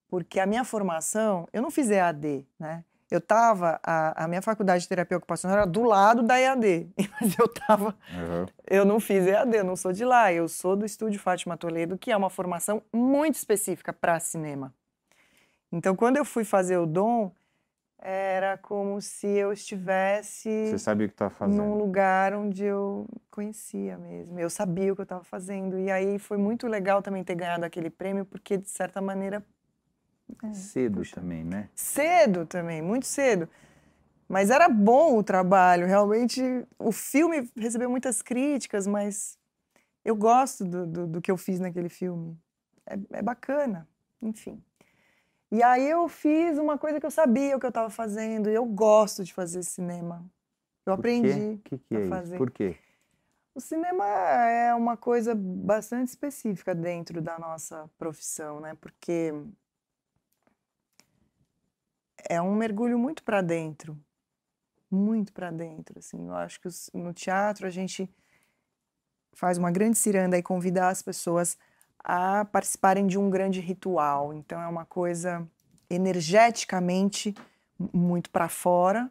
S1: porque a minha formação, eu não fiz EAD, né? eu estava, a, a, minha faculdade de terapia ocupacional era do lado da EAD, mas eu estava, uhum. eu não fiz EAD, eu não sou de lá, eu sou do Estúdio Fátima Toledo, que é uma formação muito específica para cinema. Então, quando eu fui fazer o Dom, era como se eu estivesse Você sabia o que estava fazendo. num lugar onde eu conhecia mesmo. Eu sabia o que eu estava fazendo. E aí foi muito legal também ter ganhado aquele prêmio, porque, de certa maneira, é,
S2: cedo também, né?
S1: Cedo também, muito cedo. Mas era bom o trabalho, realmente. O filme recebeu muitas críticas, mas eu gosto do, do, do que eu fiz naquele filme. É, é, bacana, enfim. E aí eu fiz uma coisa que eu sabia o que eu estava fazendo, e eu gosto de fazer cinema. Eu Por aprendi que que é fazer. Isso? Por quê? O cinema é uma coisa bastante específica dentro da nossa profissão, né? Porque é um mergulho muito para dentro, muito para dentro. Assim, eu acho que os, no teatro a gente faz uma grande ciranda e convida as pessoas a participarem de um grande ritual. Então é uma coisa energeticamente muito para fora.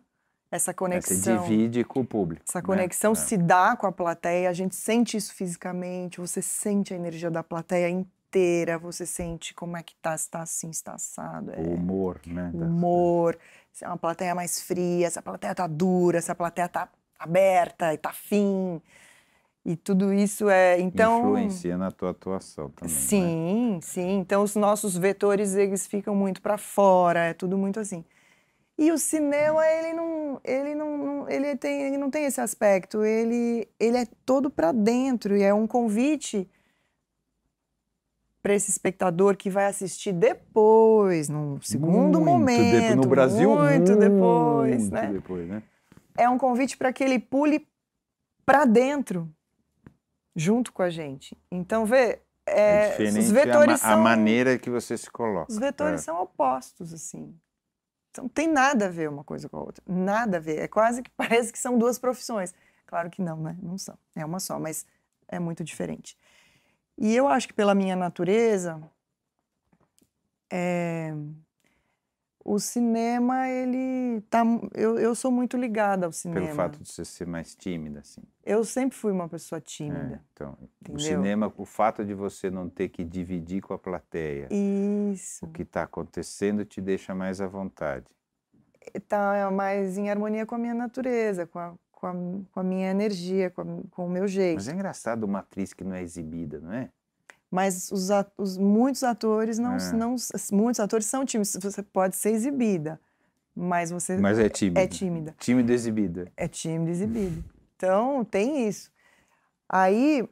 S1: Essa é, conexão. se divide
S2: com o público. Essa né? conexão né? se
S1: dá com a plateia, a gente sente isso fisicamente, você sente a energia da plateia em inteira, você sente como é que tá, se tá assim, se tá assado. É... O humor, né? Humor, se é uma plateia mais fria, se a plateia tá dura, se a plateia tá aberta e tá fim. E tudo isso é, então... Influencia
S2: na tua atuação também, né?
S1: Sim, né? sim. Então os nossos vetores, eles ficam muito para fora, é tudo muito assim. E o cinema, ele não, ele não, ele tem, ele não tem esse aspecto. Ele, ele é todo para dentro e é um convite para esse espectador que vai assistir depois, num segundo muito momento. No Brasil, muito, muito depois, né? depois, né? É um convite para que ele pule para dentro, junto com a gente. Então, vê, é, é os vetores a, ma a são, maneira
S2: que você se coloca. Os vetores é. são
S1: opostos, assim. Então, tem nada a ver uma coisa com a outra. Nada a ver. É quase que parece que são duas profissões. Claro que não, né? Não são. É uma só, mas é muito diferente. E eu acho que pela minha natureza, é, o cinema, ele tá. Eu, eu sou muito ligada ao cinema. Pelo fato
S2: de você ser mais tímida, assim.
S1: Eu sempre fui uma pessoa tímida. É,
S2: então, entendeu? o cinema, o fato de você não ter que dividir com a plateia. Isso. O que está acontecendo te deixa mais à vontade.
S1: Está mais em harmonia com a minha natureza, com a, com a, com a minha energia, com, a, com, o meu jeito. Mas é
S2: engraçado uma atriz que não é
S1: exibida, não é? Mas os, os muitos atores não, ah. não, muitos atores são tímidos. Você pode ser exibida, mas você mas é, é tímida. É tímida.
S2: tímida exibida.
S1: É tímida exibida. Então tem isso. Aí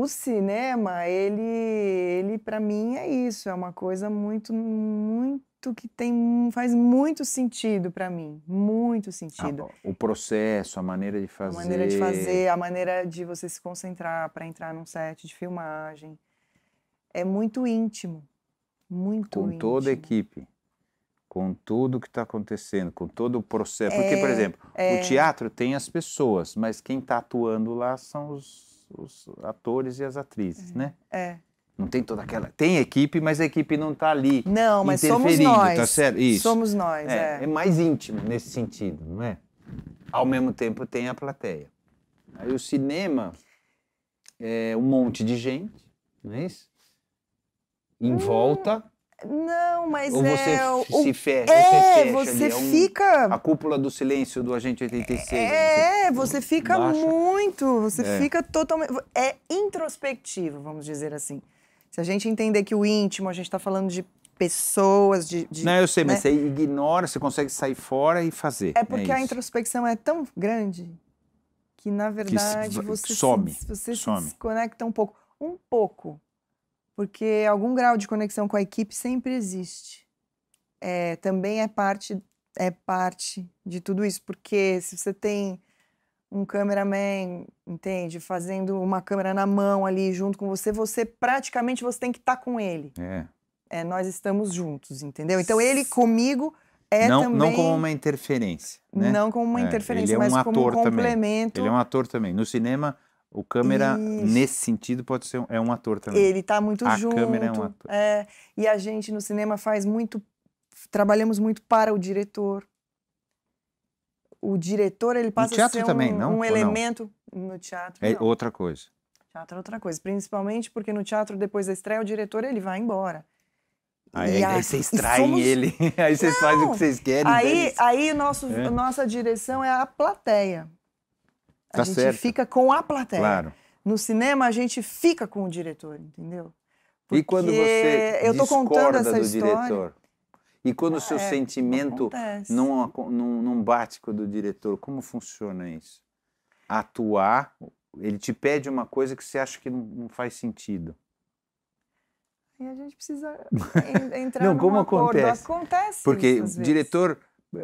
S1: o cinema, ele, ele para mim é isso, é uma coisa muito, muito que tem, faz muito sentido para mim, muito ah, sentido. Ah,
S2: o processo, a maneira de fazer, a maneira de fazer, a
S1: maneira de você se concentrar para entrar num set de filmagem, é muito íntimo, muito. Com íntimo. toda a
S2: equipe com tudo que está acontecendo, com todo o processo. Porque, por é, exemplo, é... o teatro tem as pessoas, mas quem está atuando lá são os os atores e as atrizes, né? é. né? É. Não tem toda aquela. Tem equipe, mas a equipe não está ali. Não, mas somos tá nós. Tá certo? Isso. Somos
S1: nós. É, é. é mais
S2: íntimo nesse sentido, não é? Ao mesmo tempo tem a plateia. Aí o cinema é um monte de gente, não é isso? Em hum. volta
S1: não, mas Ou você é... se fecha. É, você, fecha você ali, fica.
S2: É um... a cúpula do silêncio do Agente 86.
S1: É, né, você, fica baixa. muito. Você é. fica totalmente. É introspectivo, vamos dizer assim. Se a gente entender que o íntimo, a gente está falando de pessoas, de. de não, eu sei, né? mas você
S2: ignora, você consegue sair fora e fazer. É porque é a
S1: introspecção é tão grande que, na verdade, que se... você, some, se, você some. se desconecta um pouco. Um pouco porque algum grau de conexão com a equipe sempre existe. É, também é parte é parte de tudo isso, porque se você tem um cameraman, entende, fazendo uma câmera na mão ali junto com você, você praticamente você tem que estar tá com ele. É. é. Nós estamos juntos, entendeu? Então ele comigo é não, também não como uma
S2: interferência, né? Não como uma é, interferência, é mas como um complemento. Também. Ele é um ator também. No cinema o câmera, Isso. nesse sentido, pode ser é um ator também. Ele está muito a junto. A câmera é um ator.
S1: É, e a gente no cinema faz muito. Trabalhamos muito para o diretor. O diretor, ele passa teatro a ser também, um, não? um elemento. Não? No teatro. É não.
S2: outra coisa.
S1: Teatro é outra coisa. Principalmente porque no teatro, depois da estreia, o diretor ele vai embora. Aí, a... aí, vocês traem somos...
S2: ele, aí vocês não. fazem o que vocês querem. Aí,
S1: aí nosso, é. nossa direção é a plateia. A tá gente certo. fica com a plateia. Claro. No cinema, a gente fica com o diretor, entendeu? Porque e quando você eu tô contando essa história, diretor?
S2: E quando o é, seu é, sentimento não, não, não bate com o do diretor, como funciona isso? Atuar, ele te pede uma coisa que você acha que não, não faz sentido.
S1: E a gente precisa entrar não, como acontece? acontece? Porque o diretor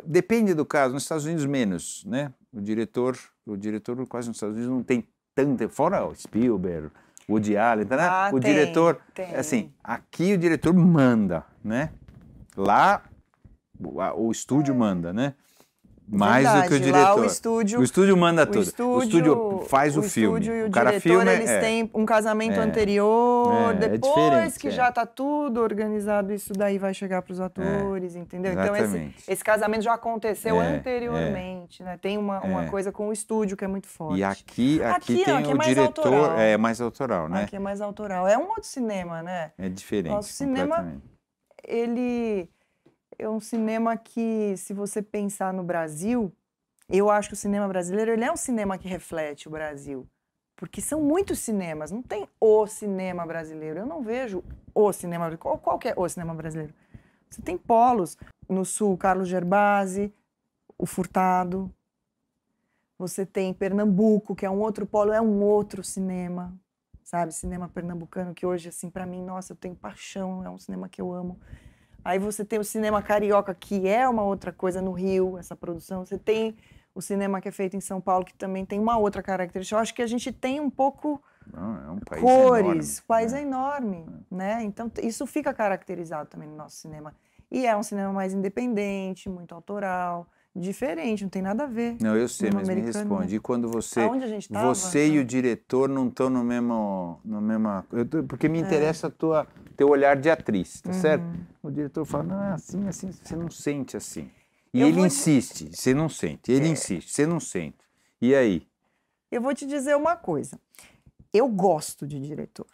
S2: Depende do caso, nos Estados Unidos menos, né? O diretor, o diretor quase nos Estados Unidos não tem tanta, fora o Spielberg, Woody Allen, tá, né? ah, o tem, diretor, tem. assim, aqui o diretor manda, né? Lá o, a, o estúdio é. manda, né? Mais Verdade, do que o diretor. o estúdio, o estúdio manda o tudo. Estúdio, o estúdio faz o, o filme. Estúdio o, o cara diretor, filma, eles é. têm
S1: um casamento é. anterior, é, é depois que é. já está tudo organizado, isso daí vai chegar para os atores, é, entendeu? Exatamente. Então esse, esse, casamento já aconteceu anteriormente, né? Tem uma, uma coisa com o estúdio que é muito forte. E aqui, aqui, aqui tem aqui o diretor, autoral. é
S2: mais autoral, né? Aqui
S1: é mais autoral. É um outro cinema, né? É diferente. Nosso cinema ele é um cinema que, se você pensar no Brasil, eu acho que o cinema brasileiro ele é um cinema que reflete o Brasil. Porque são muitos cinemas, não tem o cinema brasileiro. Eu não vejo o cinema qual, qual que é o cinema brasileiro. Você tem polos. No sul, Carlos Gerbasi, o Furtado. Você tem Pernambuco, que é um outro polo, é um outro cinema, sabe? Cinema pernambucano, que hoje, assim, para mim, nossa, eu tenho paixão, é um cinema que eu amo. Aí você tem o cinema carioca, que é uma outra coisa no Rio, essa produção. Você tem o cinema que é feito em São Paulo, que também tem uma outra característica. Eu acho que a gente tem um pouco
S2: Não, é um país cores. Enorme, o
S1: país é enorme, é. né? Então isso fica caracterizado também no nosso cinema. E é um cinema mais independente, muito autoral diferente, não tem nada a ver. Não, eu sei, mas me responde. Né?
S2: E quando você. a gente Você e o diretor não estão no mesmo. No mesmo tô, porque me é. interessa é. tua, teu olhar de atriz, tá uhum. certo? O diretor fala, não, é
S1: assim, é assim, você não sente assim.
S2: E eu ele vou... insiste, você não sente. Ele é. insiste, você não sente. E aí?
S1: Eu vou te dizer uma coisa. Eu gosto de diretor.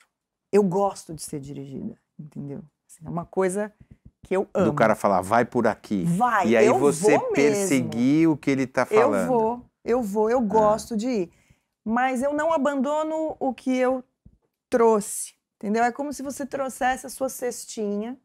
S1: Eu gosto de ser dirigida, entendeu? Assim, é uma coisa que eu amo. Do cara
S2: falar, vai por aqui. Vai, E aí você perseguir mesmo. o que ele está falando. Eu
S1: vou, eu vou, eu ah. gosto ah. de ir. Mas eu não abandono o que eu trouxe, entendeu? É como se você trouxesse a sua cestinha.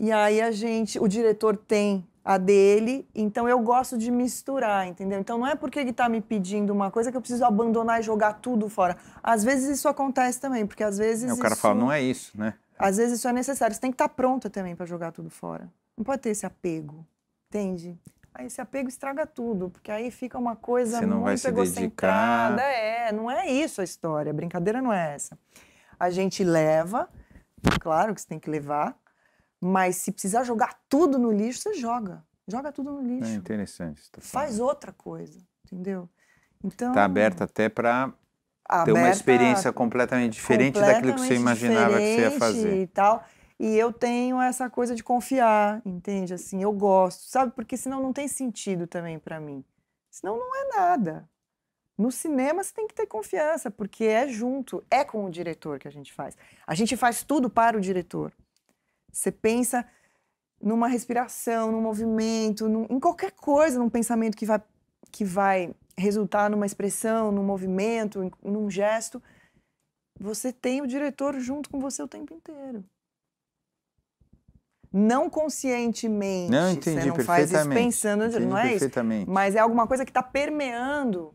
S1: E aí a gente, o diretor tem a dele, então eu gosto de misturar, entendeu? Então não é porque ele está me pedindo uma coisa que eu preciso abandonar e jogar tudo fora. Às vezes isso acontece também, porque às vezes. É, o cara isso... fala, não é isso, né? Às vezes isso é necessário. Você tem que estar tá pronta também para jogar tudo fora. Não pode ter esse apego, entende? Aí esse apego estraga tudo, porque aí fica uma coisa Você não muito vai se egocentrada. Dedicar. É, não é isso a história. A brincadeira não é essa. A gente leva, claro que você tem que levar, mas se precisar jogar tudo no lixo, você joga. Joga tudo no lixo. É
S2: interessante.
S1: Tá Faz outra coisa, entendeu? Tá então. Está aberta
S2: até para aberta, ter uma experiência completamente diferente completamente daquilo que você imaginava que você ia fazer. E
S1: tal. E eu tenho essa coisa de confiar, entende? Assim, eu gosto, sabe? Porque senão não tem sentido também para mim. Senão não é nada. No cinema você tem que ter confiança, porque é junto, é com o diretor que a gente faz. A gente faz tudo para o diretor. Você pensa numa respiração, num movimento, num, em qualquer coisa, num pensamento que vai, que vai resultar numa expressão, num movimento, num gesto, você tem o diretor junto com você o tempo inteiro. Não conscientemente. Não entendi, você não faz isso pensando, entendi, não é isso. Mas é alguma coisa que está permeando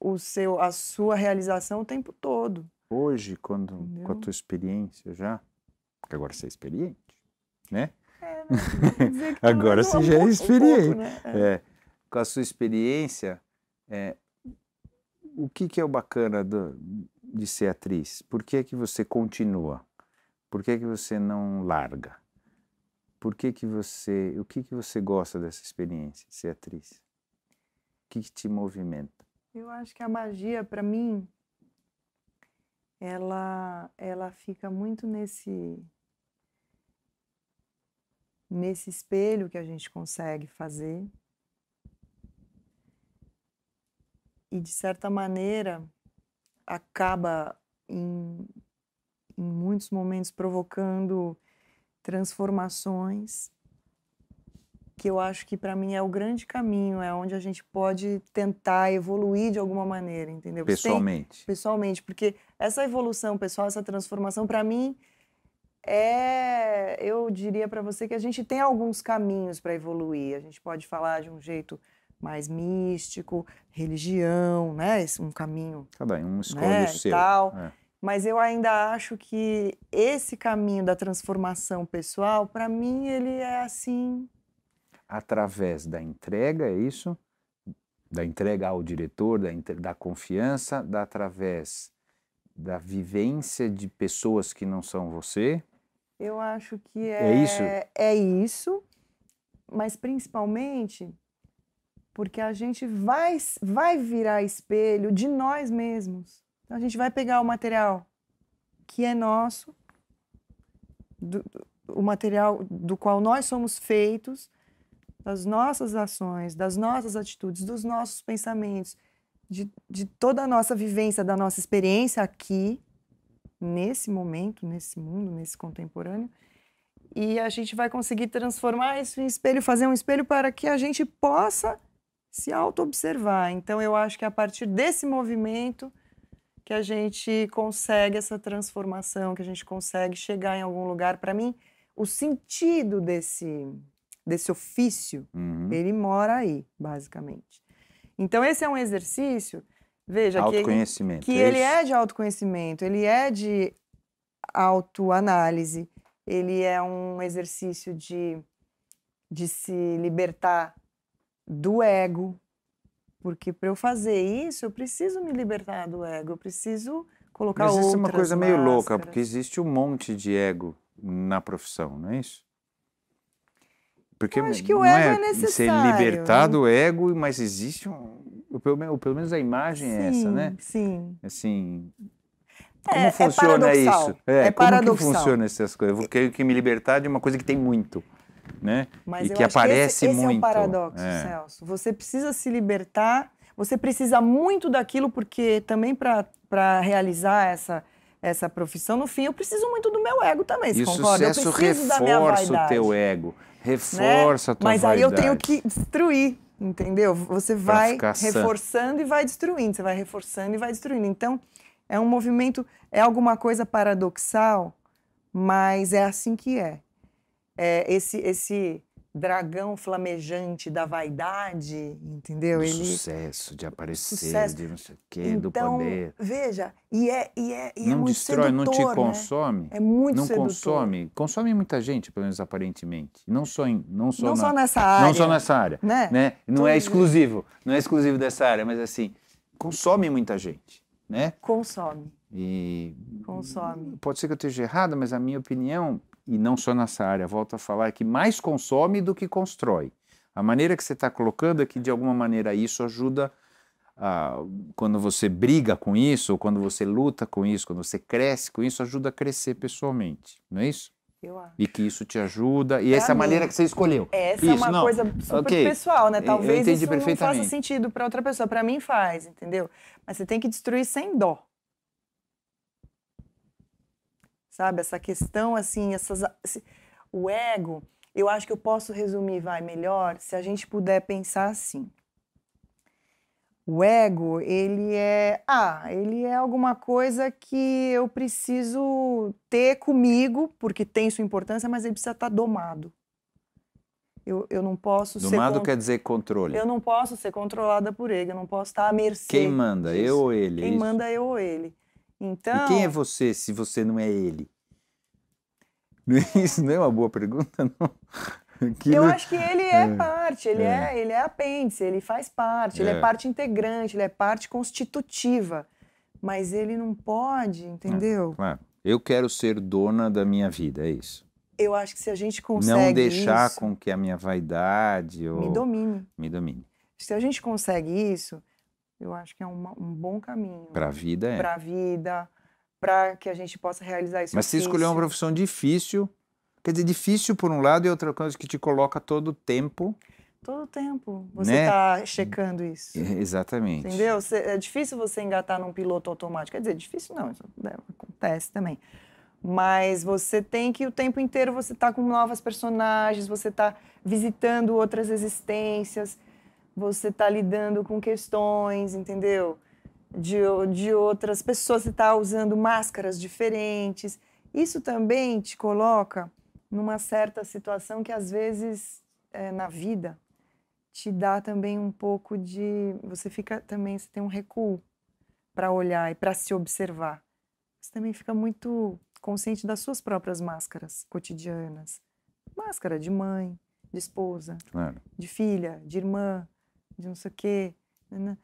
S1: o seu, a sua realização o tempo todo.
S2: Hoje, quando, com a tua experiência já, porque agora você é experiente, né? É, não, não que tá agora não, você já é experiente. Um pouco, né? é. é com a sua experiência, é, o que, que é o bacana do, de ser atriz? Por que, que você continua? Por que, que você não larga? Por que, que você. O que, que você gosta dessa experiência de ser atriz? O que, que te movimenta?
S1: Eu acho que a magia, para mim, ela, ela fica muito nesse nesse espelho que a gente consegue fazer e, de certa maneira, acaba em, em muitos momentos provocando transformações que eu acho que para mim é o grande caminho, é onde a gente pode tentar evoluir de alguma maneira, entendeu? Pessoalmente. Tem, pessoalmente, porque essa evolução pessoal, essa transformação, para mim é, eu diria para você que a gente tem alguns caminhos para evoluir. A gente pode falar de um jeito mais místico, religião, né? Esse, um caminho. Cada tá um escolhe né? o seu. Tal. É. Mas eu ainda acho que esse caminho da transformação pessoal, para mim, ele é assim.
S2: Através da entrega, é isso? Da entrega ao diretor, da, da confiança, da através da vivência de pessoas que não são você?
S1: Eu acho que é, é isso. É isso, mas principalmente porque a gente vai, vai virar espelho de nós mesmos. Então a gente vai pegar o material que é nosso, do, o material do qual nós somos feitos, das nossas ações, das nossas atitudes, dos nossos pensamentos, de, de toda a nossa vivência, da nossa experiência aqui, nesse momento, nesse mundo, nesse contemporâneo. E a gente vai conseguir transformar isso em espelho, fazer um espelho para que a gente possa se auto-observar. Então, eu acho que é a partir desse movimento que a gente consegue essa transformação, que a gente consegue chegar em algum lugar. Para mim, o sentido desse, desse ofício, uhum. ele mora aí, basicamente. Então, esse é um exercício, veja, que ele, que é ele é de autoconhecimento, ele é de autoanálise, ele é um exercício de, de se libertar do ego, porque para eu fazer isso, eu preciso me libertar do ego, eu preciso colocar Mas isso é uma coisa máscaras. meio louca,
S2: porque existe um monte de ego na profissão, não é isso? Porque eu acho que o ego é, é necessário. Ser libertado do ego, mas existe um. Pelo, pelo menos a imagem sim, é essa, né? Sim. Assim.
S1: É, como é, funciona é isso? É, é paradoxal. Como que funciona
S2: essas coisas? Eu quero que me libertar de uma coisa que tem muito né? Mas e que aparece que esse, esse muito. é um paradoxo, é. Celso.
S1: Você precisa se libertar, você precisa muito daquilo, porque também para realizar essa, essa profissão, no fim, eu preciso muito do meu ego também, você e concorda? Sucesso eu preciso reforça da minha vaidade, o teu
S2: né? ego, reforça né? a tua Mas vaidade. aí eu tenho
S1: que destruir, entendeu? Você vai reforçando sã. e vai destruindo, você vai reforçando e vai destruindo. Então, é um movimento, é alguma coisa paradoxal, mas é assim que é é, esse, esse dragão flamejante da vaidade, entendeu? Do Ele...
S2: sucesso, de aparecer, sucesso. de não sei o quê, então, do poder.
S1: Veja, e é, e é, e é não é muito destrói, sedutor, não te né? consome.
S2: Né? É muito Não sedutor. consome. Consome muita gente, pelo menos aparentemente. Não só, em, não só, não na, só nessa área. Não só nessa área. Né? né? Não Tudo. é exclusivo. Não é exclusivo dessa área, mas assim, consome muita gente.
S1: Né? Consome.
S2: E... Consome. Pode ser que eu esteja errado, mas a minha opinião e não só nessa área, volto a falar, é que mais consome do que constrói. A maneira que você está colocando é que, de alguma maneira, isso ajuda a, quando você briga com isso, ou quando você luta com isso, quando você cresce com isso, ajuda a crescer pessoalmente, não é isso? Eu acho. E que isso te ajuda. E pra essa é mim, maneira que você escolheu. Essa é isso, é uma não. coisa super okay. pessoal, né? Talvez isso não faça
S1: sentido para outra pessoa. Para mim faz, entendeu? Mas você tem que destruir sem dó sabe? Essa questão, assim, essas, esse, o ego, eu acho que eu posso resumir, vai, melhor, se a gente puder pensar assim. O ego, ele é, ah, ele é alguma coisa que eu preciso ter comigo, porque tem sua importância, mas ele precisa estar tá domado. Eu, eu não posso domado ser... Domado quer
S2: dizer controle. Eu
S1: não posso ser controlada por ele, eu não posso estar tá à mercê. Quem
S2: manda, disso. eu ou ele? É Quem manda,
S1: é eu ou ele. Então. E quem é
S2: você se você não é ele? Não é, é isso não é uma boa pergunta, não? Eu acho que ele é, é. parte, ele é.
S1: é. ele é apêndice, ele faz parte, ele é, é. parte integrante, ele é parte constitutiva. Mas ele não pode, entendeu?
S2: É, Eu quero ser dona da minha vida, é isso.
S1: Eu acho que se a gente consegue. Não deixar isso, com
S2: que a minha vaidade. Ou... Me domine. Me domine.
S1: Se a gente consegue isso, eu acho que é uma, um bom caminho.
S2: Para a vida, é. Para a
S1: vida, para que a gente possa realizar isso. Mas se escolher uma
S2: profissão difícil, quer dizer, difícil por um lado e outra coisa que te coloca todo o tempo.
S1: Todo o tempo você está né? Tá checando isso.
S2: É, exatamente.
S1: Entendeu? É difícil você engatar num piloto automático. Quer dizer, difícil não, isso né, acontece também. Mas você tem que o tempo inteiro você está com novas personagens, você está visitando outras existências você está lidando com questões, entendeu? De, de outras pessoas, você está usando máscaras diferentes. Isso também te coloca numa certa situação que, às vezes, é, na vida, te dá também um pouco de. Você fica também, você tem um recuo para olhar e para se observar. Você também fica muito consciente das suas próprias máscaras cotidianas máscara de mãe, de esposa, claro. de filha, de irmã de não sei o quê. Né, né,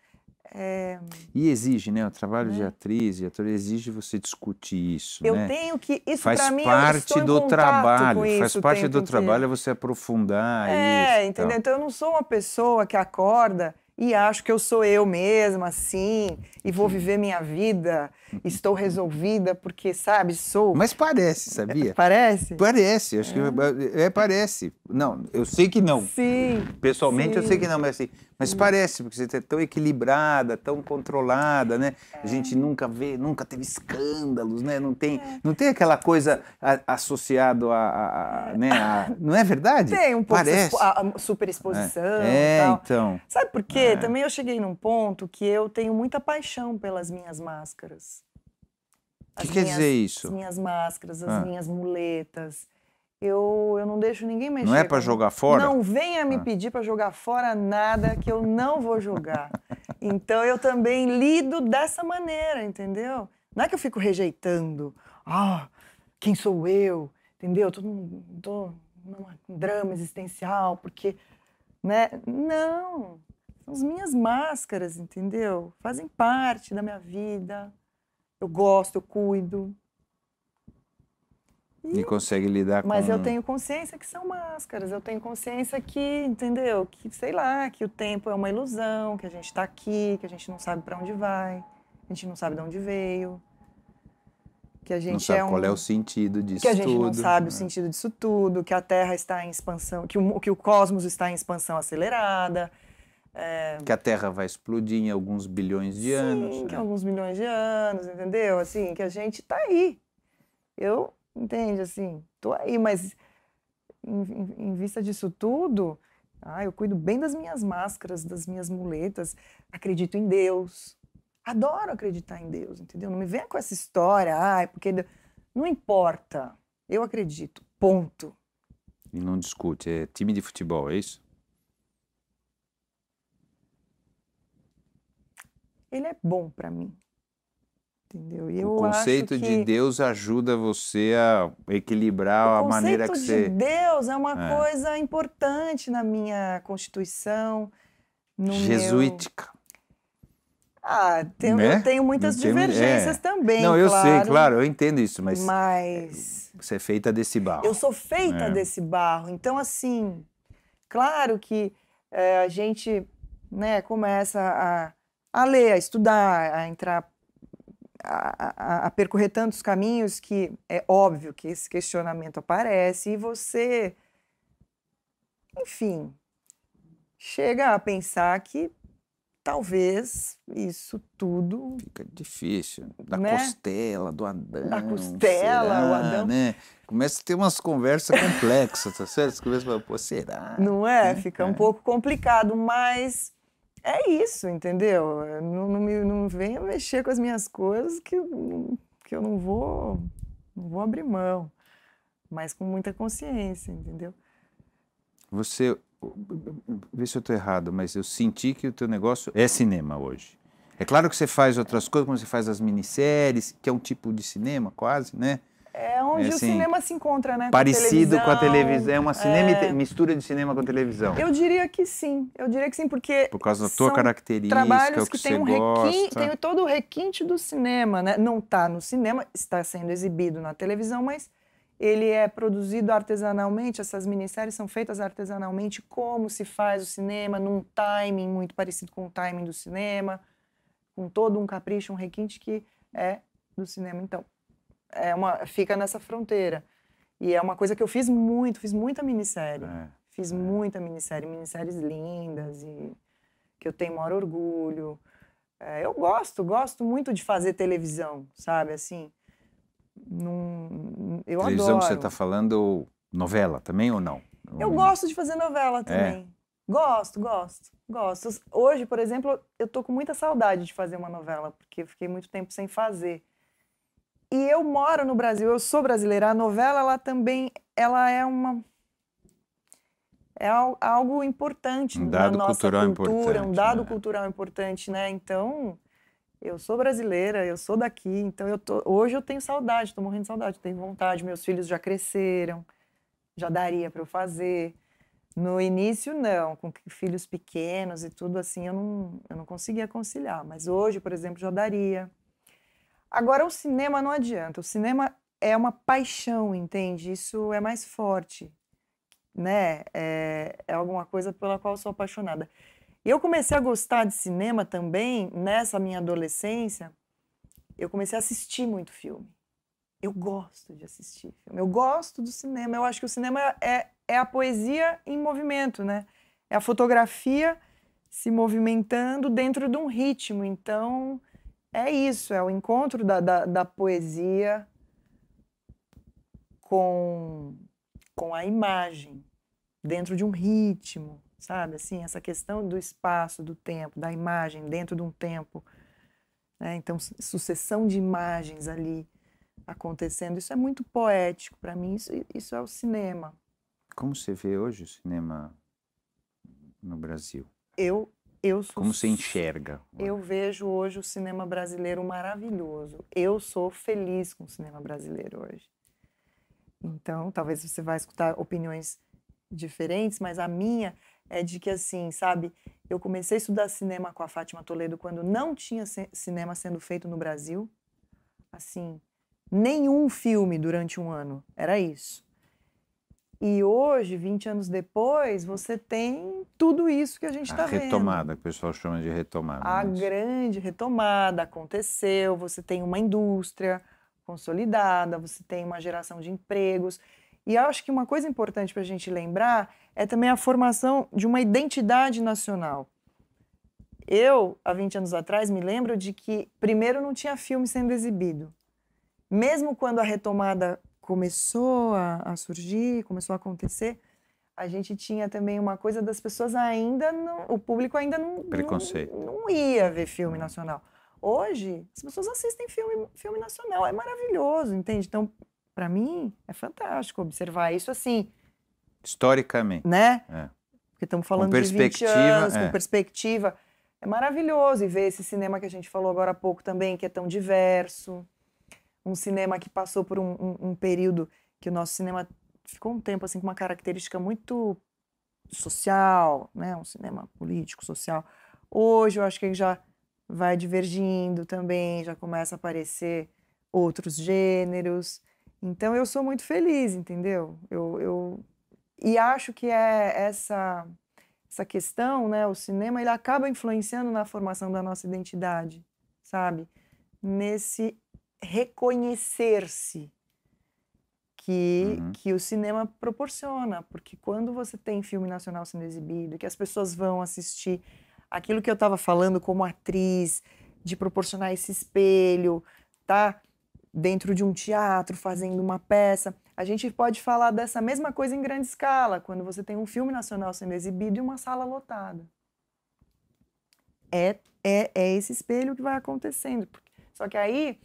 S1: é...
S2: E exige, né? O trabalho é. de né? atriz, e ator, exige você discutir isso. Eu né? tenho
S1: que. Isso faz parte do trabalho. Faz parte do trabalho é
S2: você aprofundar é, isso. entendeu? Tal. Então
S1: eu não sou uma pessoa que acorda e acho que eu sou eu mesma, assim, e vou viver minha vida, estou resolvida, porque, sabe, sou. Mas parece, sabia? Parece? Parece,
S2: acho é. que. É, é, parece. Não, eu sei que não. Sim. Pessoalmente sim. eu sei que não, mas assim, mas hum. parece, porque você é tão equilibrada, tão controlada, né? É. A gente nunca vê, nunca teve escândalos, né? Não tem, é. não tem aquela coisa associada a, a, a é. né? A,
S1: não é verdade? Tem um pouco a superexposição. É, é tal. então. Sabe por quê? É. Também eu cheguei num ponto que eu tenho muita paixão pelas minhas máscaras.
S2: O que minhas, quer dizer isso? As
S1: minhas máscaras, as ah. minhas muletas eu, eu não deixo ninguém mexer. Não é para jogar fora? Não venha me ah. pedir para jogar fora nada que eu não vou jogar. então eu também lido dessa maneira, entendeu? Não é que eu fico rejeitando. Ah, quem sou eu? Entendeu? Tô, tô num drama existencial, porque. Né? Não! São as minhas máscaras, entendeu? Fazem parte da minha vida. Eu gosto, eu cuido. E,
S2: consegue lidar com... Mas eu tenho
S1: consciência que são máscaras, eu tenho consciência que, entendeu? Que, sei lá, que o tempo é uma ilusão, que a gente está aqui, que a gente não sabe para onde vai, a gente não sabe de onde veio, que a gente não sabe é um... qual é
S2: o sentido disso tudo. Que a gente tudo, não sabe né? o sentido
S1: disso tudo, que a Terra está em expansão, que o, que o cosmos está em expansão acelerada, é...
S2: Que a Terra vai explodir em alguns bilhões de Sim, anos. Sim, né? que
S1: alguns milhões de anos, entendeu? Assim, que a gente está aí. Eu Entende? Assim, tô aí, mas em, em, em vista disso tudo, ah, eu cuido bem das minhas máscaras, das minhas muletas, acredito em Deus. Adoro acreditar em Deus, entendeu? Não me venha com essa história, ah, é porque. Deus... Não importa. Eu acredito. Ponto.
S2: E não discute. É time de futebol, é isso?
S1: Ele é bom para
S2: mim. Entendeu? E o conceito de Deus ajuda você a equilibrar a maneira que você. O conceito de
S1: Deus é uma é. coisa importante na minha constituição. Jesuítica. Meu... Ah, tenho, né? eu tenho muitas é. divergências é. também. Não, eu claro, sei, claro, eu
S2: entendo isso, mas.
S1: Mas.
S2: Você é feita desse barro. Eu sou feita é.
S1: desse barro. Então, assim, claro que é, a gente né, começa a, a ler, a estudar, a entrar a, a, percorrer tantos caminhos que é óbvio que esse questionamento aparece e você, enfim, chega a pensar que talvez isso tudo. Fica
S2: difícil. Da né? costela, do Adão. Da costela, será, o Adão. Né? Começa a ter umas conversas complexas, tá certo? Você começa a falar, pô, será?
S1: Não é? Né? Fica é. um pouco complicado, mas é isso, entendeu? Não, não, me, não venha mexer com as minhas coisas que, que eu não vou, não vou abrir mão, mas com muita consciência, entendeu?
S2: Você, vê se eu estou errado, mas eu senti que o teu negócio é cinema hoje. É claro que você faz outras coisas, como você faz as minisséries, que é um tipo de cinema quase, né?
S1: É onde é assim, o cinema se encontra, né? Parecido com a televisão. É uma é. cinema é...
S2: mistura de cinema com televisão. Eu
S1: diria que sim. Eu diria que sim, porque. Por causa da tua característica, trabalhos que, que tem, um tem todo o requinte do cinema, né? Não está no cinema, está sendo exibido na televisão, mas ele é produzido artesanalmente, essas minisséries são feitas artesanalmente, como se faz o cinema, num timing muito parecido com o timing do cinema, com todo um capricho, um requinte que é do cinema. Então, é uma, fica nessa fronteira. E é uma coisa que eu fiz muito, fiz muita minissérie. É, fiz é. muita minissérie, minisséries lindas e que eu tenho maior orgulho. É, eu gosto, gosto muito de fazer televisão, sabe? Assim,
S2: num, eu televisão adoro. Televisão que você está falando novela também ou não? Eu hum.
S1: gosto de fazer novela é. também. Gosto, gosto, gosto. Hoje, por exemplo, eu tô com muita saudade de fazer uma novela, porque eu fiquei muito tempo sem fazer. E eu moro no Brasil, eu sou brasileira. A novela, ela também, ela é uma é algo importante um na nossa cultura, importante, um dado né? cultural importante, né? Então, eu sou brasileira, eu sou daqui, então eu tô, hoje eu tenho saudade, estou morrendo de saudade, tenho vontade, meus filhos já cresceram, já daria para eu fazer. No início, não, com filhos pequenos e tudo assim, eu não, eu não conseguia conciliar, mas hoje, por exemplo, já daria. Agora, o cinema não adianta. O cinema é uma paixão, entende? Isso é mais forte, né? É, é alguma coisa pela qual sou apaixonada. eu comecei a gostar de cinema também nessa minha adolescência. Eu comecei a assistir muito filme. Eu gosto de assistir filme. Eu gosto do cinema. Eu acho que o cinema é, é a poesia em movimento, né? É a fotografia se movimentando dentro de um ritmo. Então, é isso, é o encontro da, da, da poesia com, com a imagem, dentro de um ritmo, sabe? Assim, essa questão do espaço, do tempo, da imagem dentro de um tempo. Né? Então, sucessão de imagens ali acontecendo. Isso é muito poético para mim, isso, isso é o cinema.
S2: Como você vê hoje o cinema no Brasil?
S1: Eu eu sou, Como
S2: você enxerga?
S1: Eu vejo hoje o cinema brasileiro maravilhoso. Eu sou feliz com o cinema brasileiro hoje. Então, talvez você vá escutar opiniões diferentes, mas a minha é de que, assim, sabe, eu comecei a estudar cinema com a Fátima Toledo quando não tinha cinema sendo feito no Brasil. Assim, nenhum filme durante um ano. Era isso. E hoje, 20 anos depois, você tem tudo isso que a gente está vendo. A retomada,
S2: que o pessoal chama de retomada. A
S1: mas... Né? grande retomada aconteceu, você tem uma indústria consolidada, você tem uma geração de empregos. E acho que uma coisa importante para a gente lembrar é também a formação de uma identidade nacional. Eu, há 20 anos atrás, me lembro de que, primeiro, não tinha filme sendo exibido. Mesmo quando a retomada começou a, a surgir, começou a acontecer, a gente tinha também uma coisa das pessoas ainda não, o público ainda não preconceito não, não, ia ver filme nacional hoje as pessoas assistem filme filme nacional é maravilhoso entende então para mim é fantástico observar isso assim
S2: historicamente né é.
S1: porque estamos falando de 20 anos é. com perspectiva é maravilhoso e ver esse cinema que a gente falou agora há pouco também que é tão diverso um cinema que passou por um, um, um, período que o nosso cinema ficou um tempo assim com uma característica muito social, né, um cinema político, social. Hoje eu acho que ele já vai divergindo também, já começa a aparecer outros gêneros. Então eu sou muito feliz, entendeu? Eu, eu e acho que é essa essa questão, né, o cinema ele acaba influenciando na formação da nossa identidade, sabe? Nesse reconhecer-se que, uhum. que o cinema proporciona. Porque quando você tem filme nacional sendo exibido, que as pessoas vão assistir aquilo que eu estava falando como atriz, de proporcionar esse espelho, tá? Dentro de um teatro, fazendo uma peça. A gente pode falar dessa mesma coisa em grande escala, quando você tem um filme nacional sendo exibido e uma sala lotada. É, é, é esse espelho que vai acontecendo. Só que aí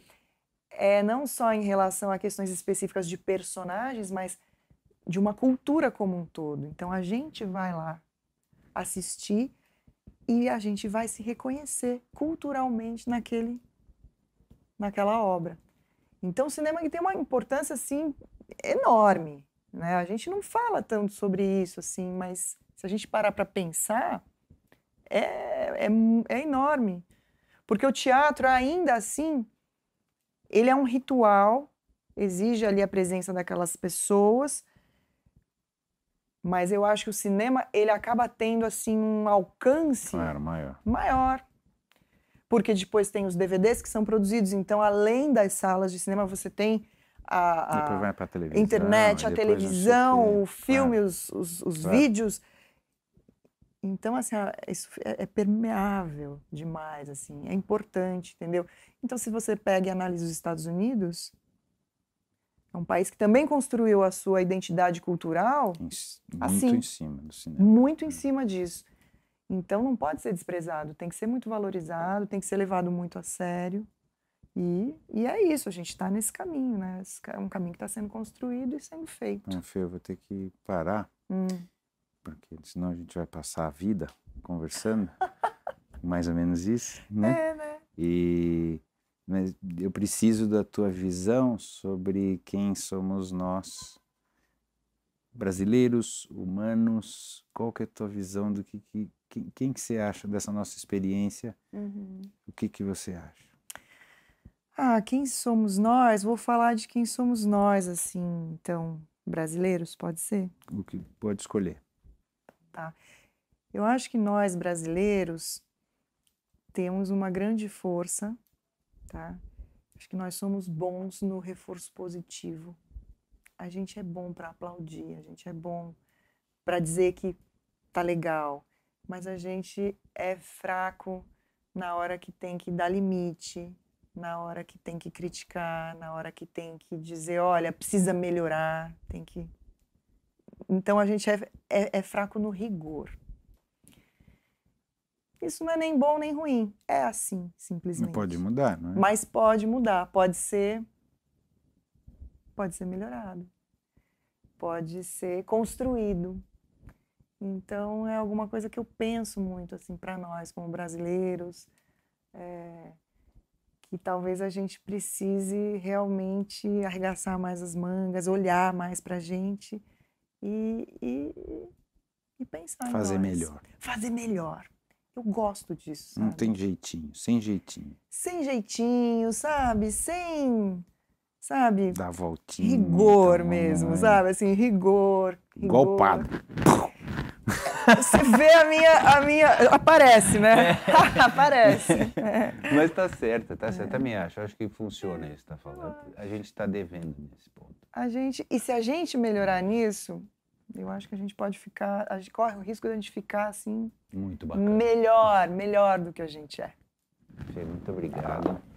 S1: é, não só em relação a questões específicas de personagens, mas de uma cultura como um todo. Então a gente vai lá assistir e a gente vai se reconhecer culturalmente naquele naquela obra. Então o cinema tem uma importância assim enorme, né? A gente não fala tanto sobre isso assim, mas se a gente parar para pensar, é, é, é enorme. Porque o teatro ainda assim ele é um ritual, exige ali a presença daquelas pessoas, mas eu acho que o cinema ele acaba tendo assim um alcance claro, maior. maior. Porque depois tem os DVDs que são produzidos, então além das salas de cinema você tem a, a internet, a televisão, o filme, claro. É. os, os, os claro. vídeos. Então, assim, isso é, é permeável demais, assim, é importante, entendeu? Então, se você pega e analisa os Estados Unidos, é um país que também construiu a sua identidade cultural. Muito assim, em cima do cinema. Muito em hum. cima disso. Então, não pode ser desprezado, tem que ser muito valorizado, tem que ser levado muito a sério. E, e é isso, a gente está nesse caminho, né? É um caminho que está sendo construído e sendo feito.
S2: Não, ah, Fê, eu vou ter que parar. Hum porque senão a gente vai passar a vida conversando. mais ou menos isso, né? É, né? E mas eu preciso da tua visão sobre quem somos nós, brasileiros, humanos. Qual que é a tua visão do que, que quem que você acha dessa nossa experiência? Uhum. O que que você acha?
S1: Ah, quem somos nós? Vou falar de quem somos nós, assim, então brasileiros, pode ser?
S2: O que pode escolher
S1: tá? Eu acho que nós brasileiros temos uma grande força, tá? Acho que nós somos bons no reforço positivo. A gente é bom para aplaudir, a gente é bom para dizer que tá legal, mas a gente é fraco na hora que tem que dar limite, na hora que tem que criticar, na hora que tem que dizer, olha, precisa melhorar, tem que então a gente é, é, é fraco no rigor. Isso não é nem bom nem ruim. É assim, simplesmente. Não
S2: pode mudar, não é? Mas
S1: pode mudar, pode ser. Pode ser melhorado. Pode ser construído. Então é alguma coisa que eu penso muito assim para nós como brasileiros, é, que talvez a gente precise realmente arregaçar mais as mangas, olhar mais para a gente e, e, e pensar Fazer em nós. melhor. Fazer melhor. Eu gosto disso. Sabe?
S2: Não tem jeitinho, sem jeitinho.
S1: Sem jeitinho, sabe? Sem. Sabe? Dá voltinha. Rigor mesmo, sabe? Assim, rigor. golpado Você vê a minha, a minha. Aparece, né? É. Aparece. É.
S2: Mas tá certa, tá certa. É. Também acho. Acho que funciona isso, tá falando. Ah. A gente tá devendo nesse ponto.
S1: A gente. E se a gente melhorar nisso, eu acho que a gente pode ficar, a gente corre o risco de a gente ficar assim muito bacana. melhor, melhor do que a gente é. Muito obrigado.